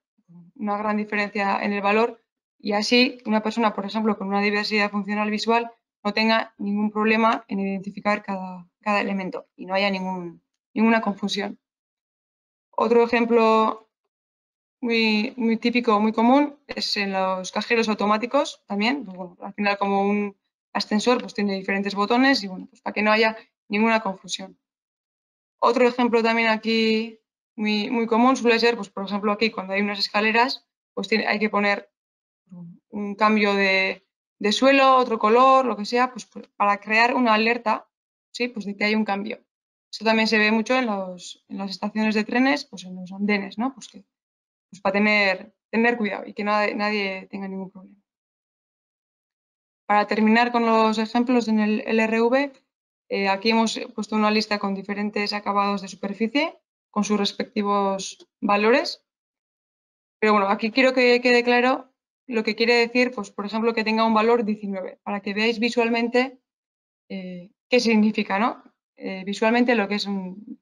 una gran diferencia en el valor y así una persona, por ejemplo, con una diversidad funcional visual no tenga ningún problema en identificar cada, elemento y no haya ninguna confusión. Otro ejemplo muy, muy típico, muy común, es en los cajeros automáticos también. Pues al final, como un ascensor, pues tiene diferentes botones y bueno, pues para que no haya ninguna confusión. Otro ejemplo también aquí muy, muy común suele ser, pues por ejemplo aquí cuando hay unas escaleras, pues tiene, hay que poner un cambio de, de, suelo, otro color, lo que sea, pues, pues para crear una alerta, ¿sí? Pues de que hay un cambio. Eso también se ve mucho en, los, en las estaciones de trenes, pues en los andenes, ¿no? Pues que pues para tener, tener cuidado y que nadie, tenga ningún problema. Para terminar con los ejemplos en el LRV, eh, aquí hemos puesto una lista con diferentes acabados de superficie con sus respectivos valores. Pero bueno, aquí quiero que quede claro lo que quiere decir, pues por ejemplo, que tenga un valor 19, para que veáis visualmente eh, qué significa, ¿no? Eh, visualmente lo que es un,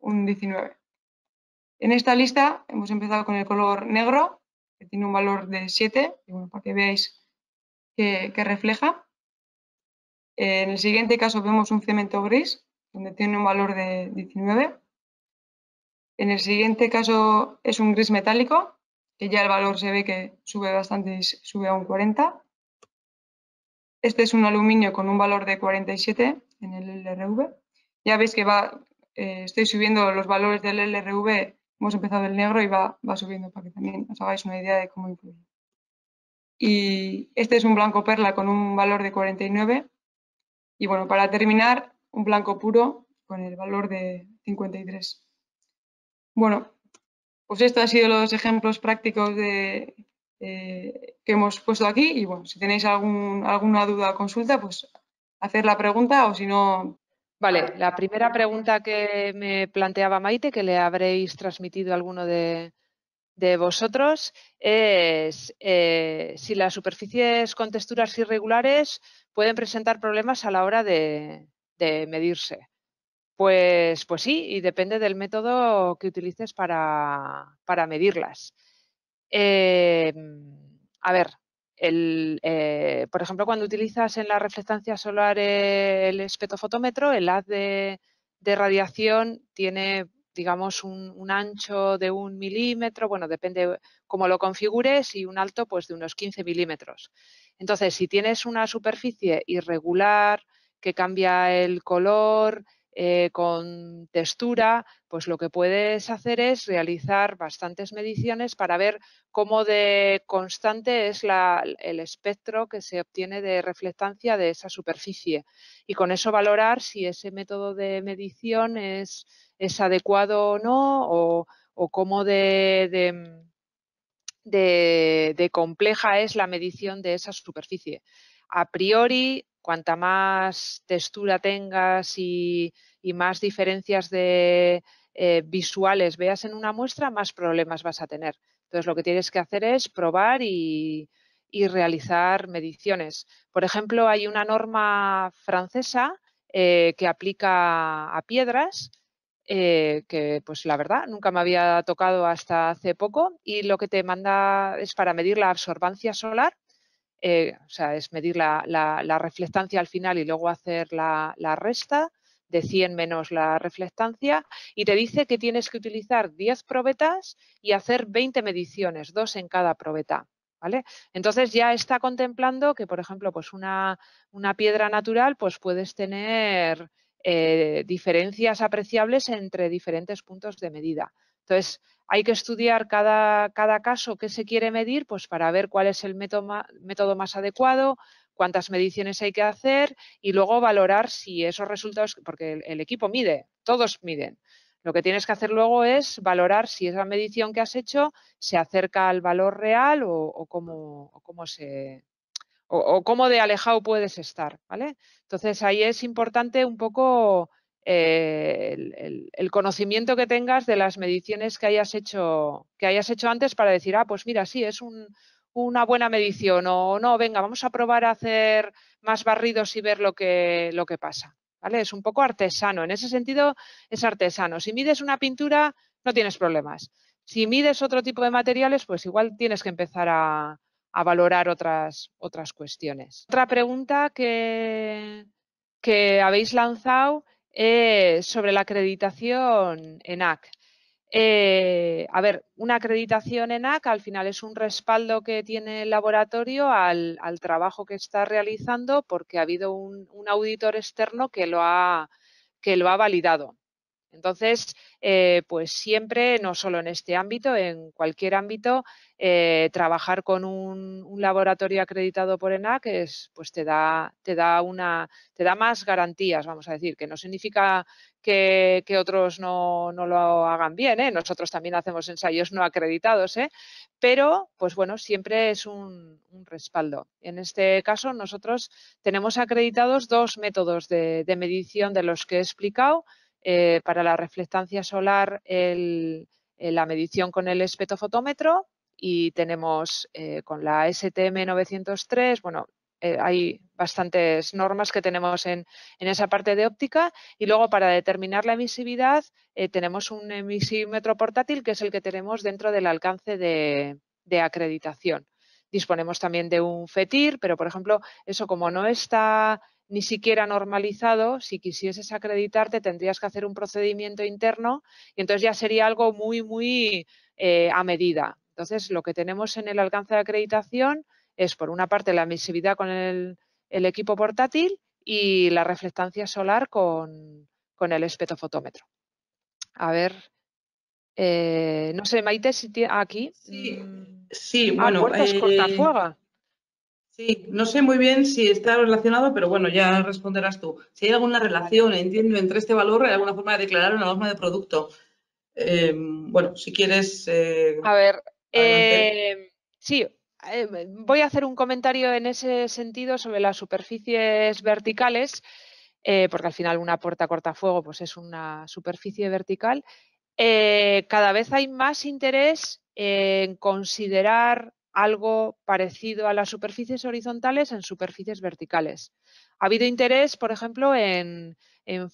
un 19. En esta lista hemos empezado con el color negro, que tiene un valor de 7, para que veáis que, refleja. En el siguiente caso vemos un cemento gris, donde tiene un valor de 19. En el siguiente caso es un gris metálico, que ya el valor se ve que sube bastante, sube a un 40. Este es un aluminio con un valor de 47 en el LRV. Ya veis que va, eh, estoy subiendo los valores del LRV hemos empezado el negro y va, subiendo para que también os hagáis una idea de cómo incluir. Y este es un blanco perla con un valor de 49. Y bueno, para terminar, un blanco puro con el valor de 53. Bueno, pues estos han sido los ejemplos prácticos eh, que hemos puesto aquí. Y bueno, si tenéis alguna duda o consulta, pues hacer la pregunta o si no, Vale, la primera pregunta que me planteaba Maite, que le habréis transmitido a alguno de, vosotros, es eh, si las superficies con texturas irregulares pueden presentar problemas a la hora de, medirse. Pues, pues, sí, y depende del método que utilices para, para medirlas. Eh, a ver, eh, por ejemplo, cuando utilizas en la reflectancia solar el espectrofotómetro, el haz de, radiación tiene, digamos, un, un, ancho de un milímetro, bueno, depende cómo lo configures, y un alto pues de unos 15 milímetros. Entonces, si tienes una superficie irregular que cambia el color, eh, con textura, pues lo que puedes hacer es realizar bastantes mediciones para ver cómo de constante es el espectro que se obtiene de reflectancia de esa superficie y con eso valorar si ese método de medición es, adecuado o no o, cómo de compleja es la medición de esa superficie. A priori, cuanta más textura tengas y, más diferencias de, eh, visuales veas en una muestra, más problemas vas a tener. Entonces, lo que tienes que hacer es probar y, realizar mediciones. Por ejemplo, hay una norma francesa eh, que aplica a piedras, eh, que pues la verdad nunca me había tocado hasta hace poco, y lo que te manda es para medir la absorbancia solar eh, o sea, es medir la, reflectancia al final y luego hacer la, resta de 100 menos la reflectancia y te dice que tienes que utilizar 10 probetas y hacer 20 mediciones, dos en cada probeta. ¿Vale? Entonces ya está contemplando que, por ejemplo, pues una, piedra natural, pues puedes tener eh, diferencias apreciables entre diferentes puntos de medida. Entonces, hay que estudiar cada, caso que se quiere medir pues para ver cuál es el método, más adecuado, cuántas mediciones hay que hacer y luego valorar si esos resultados, porque el, equipo mide, todos miden. Lo que tienes que hacer luego es valorar si esa medición que has hecho se acerca al valor real o, cómo, se o, cómo de alejado puedes estar, ¿vale? Entonces ahí es importante un poco el, conocimiento que tengas de las mediciones que hayas hecho, que hayas hecho antes para decir, ah, pues mira, sí, es una buena medición o no, venga, vamos a probar a hacer más barridos y ver lo que, lo que pasa. ¿Vale? Es un poco artesano, en ese sentido es artesano. Si mides una pintura, no tienes problemas. Si mides otro tipo de materiales, pues igual tienes que empezar a, a valorar otras, otras cuestiones. Otra pregunta que, que habéis lanzado eh, sobre la acreditación ENAC. AC. Eh, a ver, una acreditación en AC al final es un respaldo que tiene el laboratorio al, trabajo que está realizando porque ha habido un, auditor externo que que lo ha validado. Entonces, eh, pues siempre, no solo en este ámbito, en cualquier ámbito, eh, trabajar con un, laboratorio acreditado por ENAC pues te da, más garantías, vamos a decir, que no significa que, otros no, lo hagan bien, ¿eh? nosotros también hacemos ensayos no acreditados, pero pues siempre es un, respaldo. En este caso, nosotros tenemos acreditados dos métodos de medición de los que he explicado. Eh, para la reflectancia solar eh, la medición con el espectrofotómetro y tenemos eh, con la STM 903, bueno, hay bastantes normas que tenemos en, esa parte de óptica y luego para determinar la emisividad tenemos un emisímetro portátil que es el que tenemos dentro del alcance de, de acreditación. Disponemos también de un FETIR, pero por ejemplo, eso como no está ni siquiera normalizado, si quisieses acreditarte tendrías que hacer un procedimiento interno y entonces ya sería algo muy, muy eh, a medida. Entonces, lo que tenemos en el alcance de acreditación es, por una parte, la emisividad con el, equipo portátil y la reflectancia solar con, con el espectrofotómetro. A ver, eh, no sé, Maite, si tiene aquí. Sí, mm, sí ah, bueno. Sí, no sé muy bien si está relacionado, pero bueno, ya responderás tú. Si hay alguna relación, entiendo, entre este valor y alguna forma de declarar una norma de producto. Em, bueno, si quieres. Eh, a ver, em, sí, em, voy a hacer un comentario en ese sentido sobre las superficies verticales, eh, porque al final una puerta cortafuego pues es una superficie vertical. Eh, cada vez hay más interés en considerar algo parecido a las superficies horizontales en superficies verticales. Ha habido interés, por ejemplo, en,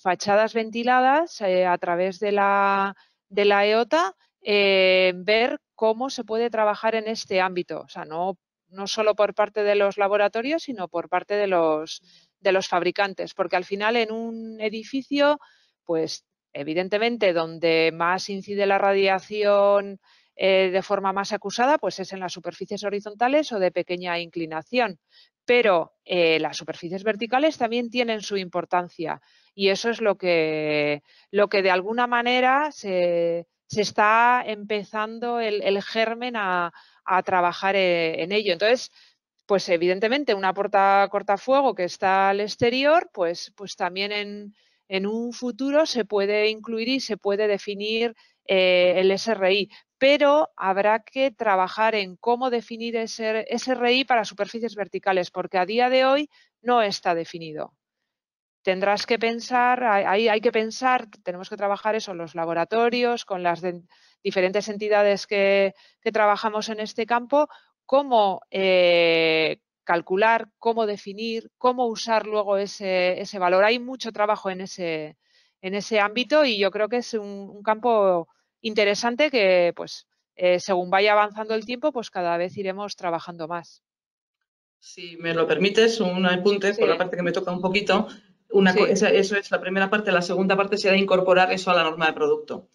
fachadas ventiladas eh, a través de la, EOTA, eh, ver cómo se puede trabajar en este ámbito. O sea, no, no solo por parte de los laboratorios, sino por parte de los, de los fabricantes, porque al final en un edificio, pues evidentemente donde más incide la radiación eh, de forma más acusada pues es en las superficies horizontales o de pequeña inclinación. Pero eh, las superficies verticales también tienen su importancia y eso es lo que, lo que de alguna manera se, está empezando el, germen a, trabajar eh, en, ello. Entonces, pues evidentemente una porta cortafuego que está al exterior, pues, pues también en, un futuro se puede incluir y se puede definir el SRI pero habrá que trabajar en cómo definir ese R.I. para superficies verticales, porque a día de hoy no está definido. Tendrás que pensar, hay, que pensar, tenemos que trabajar eso en los laboratorios, con las diferentes entidades que, trabajamos en este campo, cómo eh, calcular, cómo definir, cómo usar luego ese, valor. Hay mucho trabajo en ese, ámbito y yo creo que es un campo interesante que, pues, eh, según vaya avanzando el tiempo, pues cada vez iremos trabajando más. Si me lo permites, un apunte por la parte que me toca un poquito. Una eso es la primera parte. La segunda parte será incorporar eso a la norma de producto.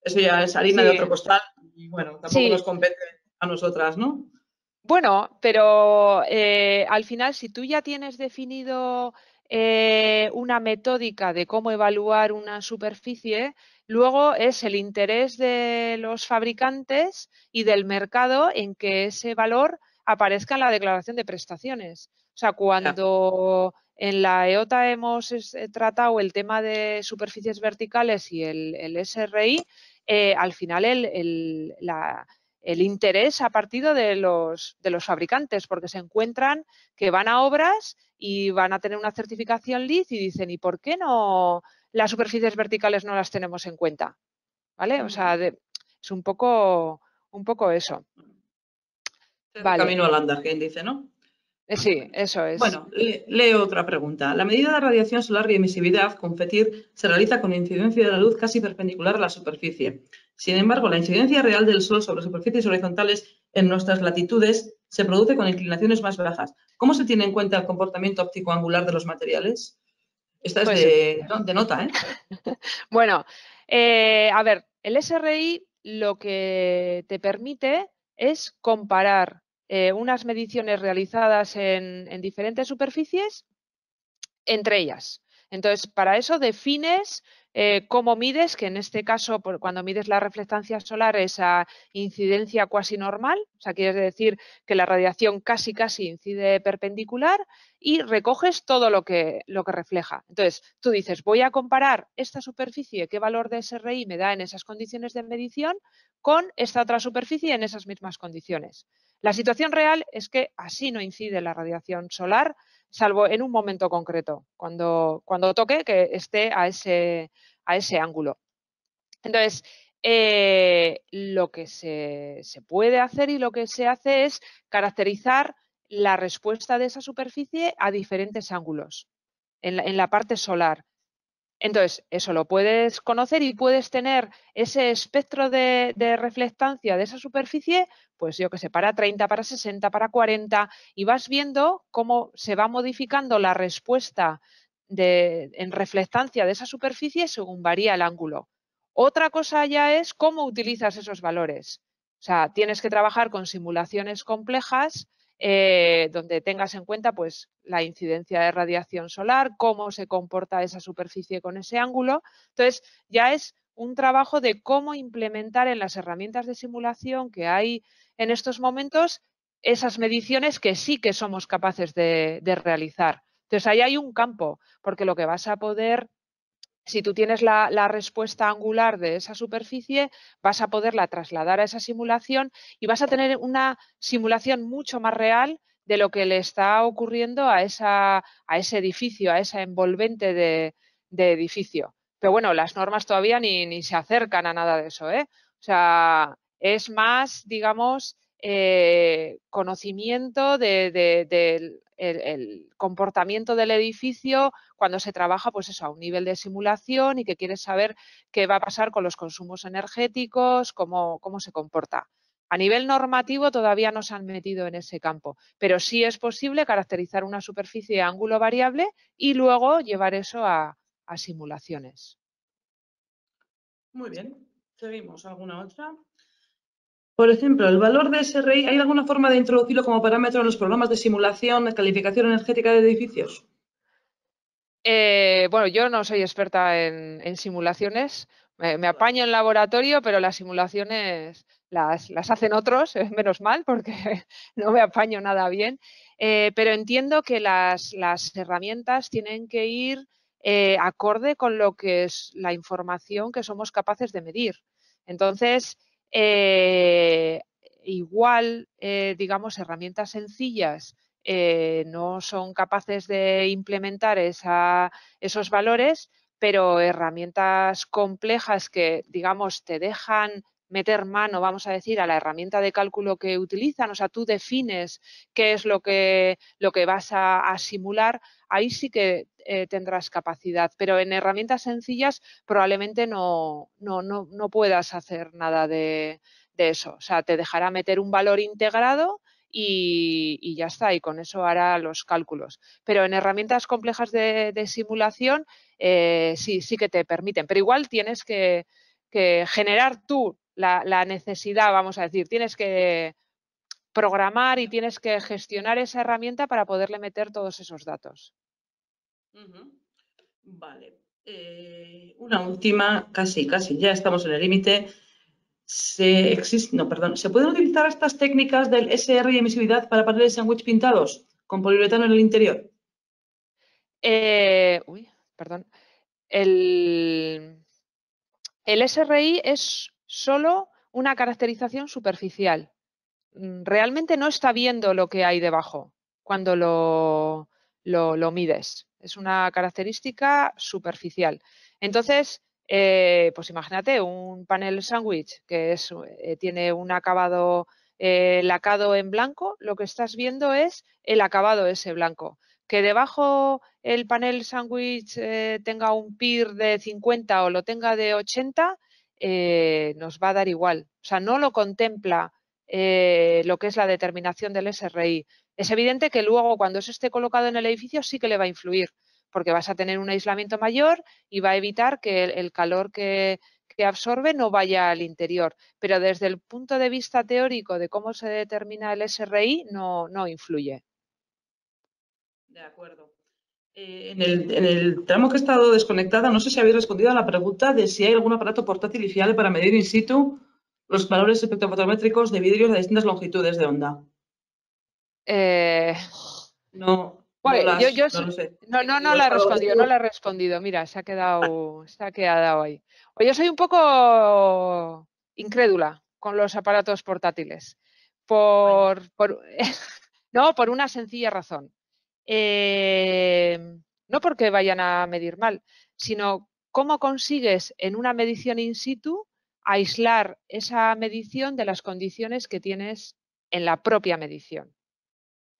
Eso ya es harina de otro costal y bueno, tampoco nos compete a nosotras, ¿no? Bueno, pero eh, al final, si tú ya tienes definido eh, una metódica de cómo evaluar una superficie, Luego es el interés de los fabricantes y del mercado en que ese valor aparezca en la declaración de prestaciones. O sea, cuando en la EOTA hemos eh, tratado el tema de superficies verticales y el, el SRI, eh, al final el, interés ha partido de los, de los fabricantes, porque se encuentran que van a obras y van a tener una certificación LEED y dicen, ¿y por qué no? las superficies verticales no las tenemos en cuenta. ¿Vale? O sea, es un poco, un poco eso. El Camino al andar, dice, ¿no? Eh, sí, eso es. Bueno, leo otra pregunta. La medida de radiación solar y emisividad con FETIR se realiza con incidencia de la luz casi perpendicular a la superficie. Sin embargo, la incidencia real del Sol sobre superficies horizontales en nuestras latitudes se produce con inclinaciones más bajas. ¿Cómo se tiene en cuenta el comportamiento óptico angular de los materiales? Esta es pues de, nota, ¿eh? bueno, eh, a ver, el SRI lo que te permite es comparar eh, unas mediciones realizadas en, diferentes superficies entre ellas. Entonces, para eso defines eh, cómo mides, que en este caso, cuando mides la reflectancia solar, esa incidencia cuasi normal, o sea, quieres decir que la radiación casi casi incide perpendicular y recoges todo lo que, lo que refleja. Entonces, tú dices, voy a comparar esta superficie, qué valor de SRI me da en esas condiciones de medición, con esta otra superficie en esas mismas condiciones. La situación real es que así no incide la radiación solar, salvo en un momento concreto, cuando, cuando toque que esté a ese, a ese ángulo. Entonces, eh, lo que se, puede hacer y lo que se hace es caracterizar la respuesta de esa superficie a diferentes ángulos en la, parte solar. Entonces, eso lo puedes conocer y puedes tener ese espectro de, reflectancia de esa superficie, pues yo que sé, para 30, para 60, para 40, y vas viendo cómo se va modificando la respuesta en reflectancia de esa superficie según varía el ángulo. Otra cosa ya es cómo utilizas esos valores. O sea, tienes que trabajar con simulaciones complejas eh, donde tengas en cuenta pues, la incidencia de radiación solar, cómo se comporta esa superficie con ese ángulo. Entonces, ya es un trabajo de cómo implementar en las herramientas de simulación que hay en estos momentos esas mediciones que sí que somos capaces de, de realizar. Entonces, ahí hay un campo, porque lo que vas a poder si tú tienes la, respuesta angular de esa superficie, vas a poderla trasladar a esa simulación y vas a tener una simulación mucho más real de lo que le está ocurriendo a, esa, a ese edificio, a esa envolvente de, de, edificio. Pero bueno, las normas todavía ni, ni se acercan a nada de eso. ¿eh? O sea, es más, digamos, eh, conocimiento del comportamiento del edificio cuando se trabaja pues eso, a un nivel de simulación y que quieres saber qué va a pasar con los consumos energéticos, cómo, se comporta. A nivel normativo todavía no se han metido en ese campo, pero sí es posible caracterizar una superficie de ángulo variable y luego llevar eso a, a simulaciones. Muy bien, seguimos. ¿Alguna otra? Por ejemplo, el valor de SRI, ¿hay alguna forma de introducirlo como parámetro en los programas de simulación, de calificación energética de edificios? Eh, bueno, yo no soy experta en, simulaciones, me, apaño en laboratorio, pero las simulaciones las, hacen otros, menos mal, porque no me apaño nada bien. Eh, pero entiendo que las, herramientas tienen que ir eh, acorde con lo que es la información que somos capaces de medir. Entonces, eh, igual, eh, digamos, herramientas sencillas eh, no son capaces de implementar esos valores, pero herramientas complejas que, digamos, te dejan meter mano, vamos a decir, a la herramienta de cálculo que utilizan, o sea, tú defines qué es lo que, lo que vas a, simular, ahí sí que eh, tendrás capacidad, pero en herramientas sencillas probablemente no, no, no, no puedas hacer nada de, eso, o sea, te dejará meter un valor integrado. Y, ya está, y con eso hará los cálculos. Pero en herramientas complejas de, simulación eh, sí, sí que te permiten, pero igual tienes que, que generar tú la, necesidad, vamos a decir, tienes que programar y tienes que gestionar esa herramienta para poderle meter todos esos datos. Vale. Eh, una última, casi, casi, ya estamos en el límite. Se, ¿Se pueden utilizar estas técnicas del SR y emisividad para paneles sándwich pintados con poliuretano en el interior? Eh, uy, perdón. El, el SRI es solo una caracterización superficial. Mm, realmente no está viendo lo que hay debajo cuando lo, mides. Es una característica superficial. Entonces, eh, pues imagínate un panel sándwich que eh, tiene un acabado eh, lacado en blanco, lo que estás viendo es el acabado ese blanco. Que debajo el panel sándwich tenga un PIR de 50 o lo tenga de 80, eh, nos va a dar igual. O sea, no lo contempla eh, lo que es la determinación del SRI. Es evidente que luego cuando se esté colocado en el edificio sí que le va a influir, porque vas a tener un aislamiento mayor y va a evitar que el, calor que, absorbe no vaya al interior. Pero desde el punto de vista teórico de cómo se determina el SRI no, no influye. De acuerdo. Eh, en, el, tramo que he estado desconectada, no sé si habéis respondido a la pregunta de si hay algún aparato portátil y fiable para medir in situ los valores espectrofotométricos de vidrios de distintas longitudes de onda. Eh, no, no, la he respondido, no he respondido. Mira, se ha quedado, se ha quedado ahí. O yo soy un poco incrédula con los aparatos portátiles. no, por una sencilla razón. Eh, no porque vayan a medir mal, sino cómo consigues en una medición in situ aislar esa medición de las condiciones que tienes en la propia medición.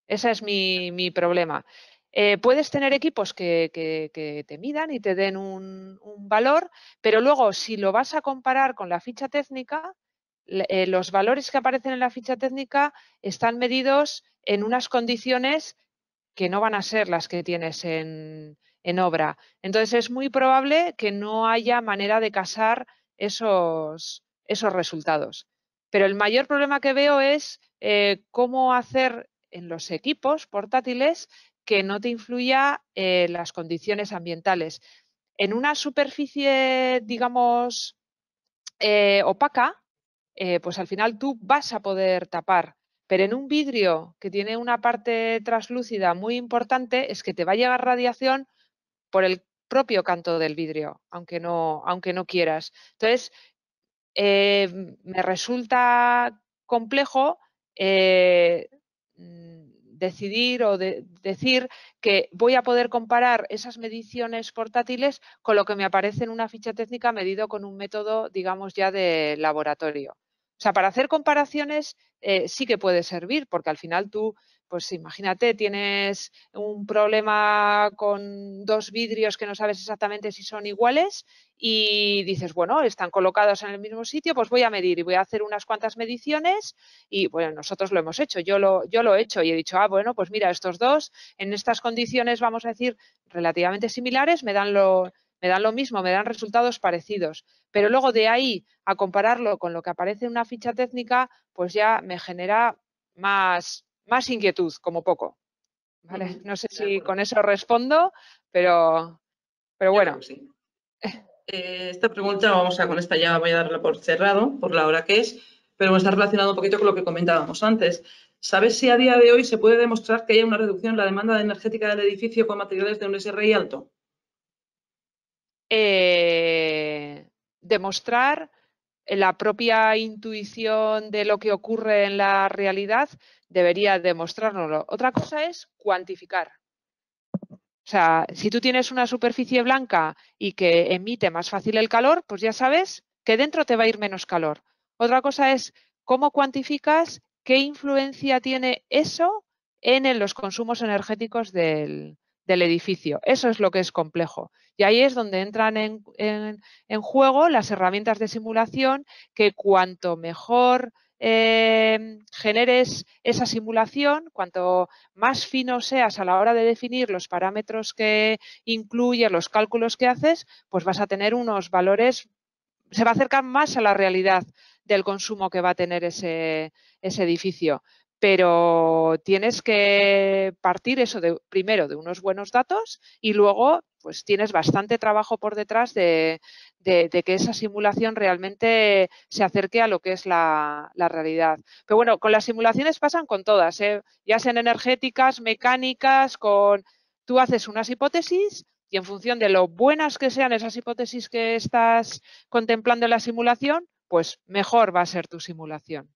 Ese es mi, problema. Eh, puedes tener equipos que, te midan y te den un, valor, pero luego si lo vas a comparar con la ficha técnica, eh, los valores que aparecen en la ficha técnica están medidos en unas condiciones que no van a ser las que tienes en, obra. Entonces es muy probable que no haya manera de casar esos, esos resultados. Pero el mayor problema que veo es eh, cómo hacer en los equipos portátiles que no te influya eh, las condiciones ambientales. En una superficie, digamos, eh, opaca, pues al final tú vas a poder tapar pero en un vidrio que tiene una parte translúcida muy importante es que te va a llegar radiación por el propio canto del vidrio, aunque no, aunque no quieras. Entonces, eh, me resulta complejo eh, mm, decidir o decir que voy a poder comparar esas mediciones portátiles con lo que me aparece en una ficha técnica medido con un método, digamos, ya de laboratorio. O sea, para hacer comparaciones eh, sí que puede servir, porque al final tú, pues imagínate, tienes un problema con dos vidrios que no sabes exactamente si son iguales y dices, bueno, están colocados en el mismo sitio, pues voy a medir y voy a hacer unas cuantas mediciones y bueno, nosotros lo hemos hecho, yo lo, yo lo he hecho y he dicho, ah, bueno, pues mira, estos dos en estas condiciones, vamos a decir, relativamente similares, me dan lo, me dan lo mismo, me dan resultados parecidos. Pero luego de ahí a compararlo con lo que aparece en una ficha técnica, pues ya me genera más, más inquietud, como poco. No sé si con eso respondo, pero, pero bueno. Sí. Eh, esta pregunta, vamos a con esta ya voy a darla por cerrado, por la hora que es, pero me está relacionado un poquito con lo que comentábamos antes. ¿Sabes si a día de hoy se puede demostrar que hay una reducción en la demanda energética del edificio con materiales de un SRI alto? Eh, demostrar la propia intuición de lo que ocurre en la realidad debería demostrárnoslo. Otra cosa es cuantificar. O sea, si tú tienes una superficie blanca y que emite más fácil el calor, pues ya sabes que dentro te va a ir menos calor. Otra cosa es cómo cuantificas qué influencia tiene eso en los consumos energéticos del, del edificio. Eso es lo que es complejo. Y ahí es donde entran en, juego las herramientas de simulación que cuanto mejor em, generes esa simulación, cuanto más fino seas a la hora de definir los parámetros que incluye, los cálculos que haces, pues vas a tener unos valores, se va a acercar más a la realidad del consumo que va a tener ese edificio pero tienes que partir eso primero de unos buenos datos y luego pues tienes bastante trabajo por detrás de, que esa simulación realmente se acerque a lo que es la, realidad. Pero bueno, con las simulaciones pasan con todas, ¿eh? ya sean energéticas, mecánicas, con tú haces unas hipótesis y en función de lo buenas que sean esas hipótesis que estás contemplando en la simulación, pues mejor va a ser tu simulación.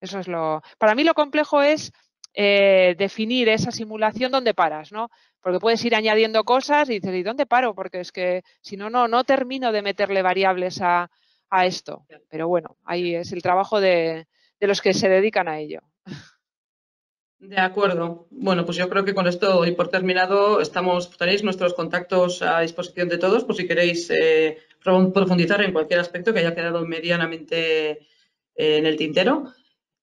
Eso es lo. Para mí lo complejo es eh, definir esa simulación donde paras, ¿no? Porque puedes ir añadiendo cosas y dices, ¿y dónde paro? Porque es que si no, no, no termino de meterle variables a, esto. Pero bueno, ahí es el trabajo de, los que se dedican a ello. De acuerdo. Bueno, pues yo creo que con esto y por terminado estamos tenéis nuestros contactos a disposición de todos, por si queréis eh, profundizar en cualquier aspecto que haya quedado medianamente eh, en el tintero.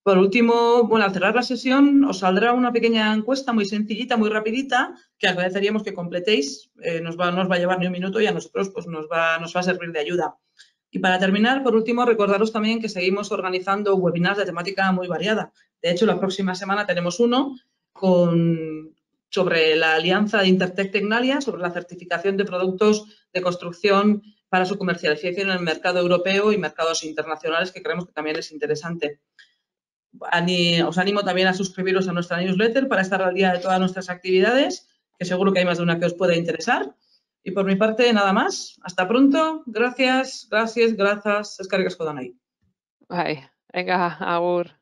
Por último, bueno, al cerrar la sesión os saldrá una pequeña encuesta muy sencillita, muy rapidita, que agradeceríamos que completéis. Eh, nos va, va a llevar ni un minuto y a nosotros pues, nos, va, nos va a servir de ayuda. Y para terminar, por último, recordaros también que seguimos organizando webinars de temática muy variada. De hecho, la próxima semana tenemos uno con, sobre la alianza de Intertech Tecnalia, sobre la certificación de productos de construcción para su comercialización en el mercado europeo y mercados internacionales, que creemos que también es interesante os animo también a suscribiros a nuestra newsletter para estar al día de todas nuestras actividades, que seguro que hay más de una que os pueda interesar. Y por mi parte, nada más. Hasta pronto. Gracias, gracias, gracias. Es ahí. Bye. Venga, agur.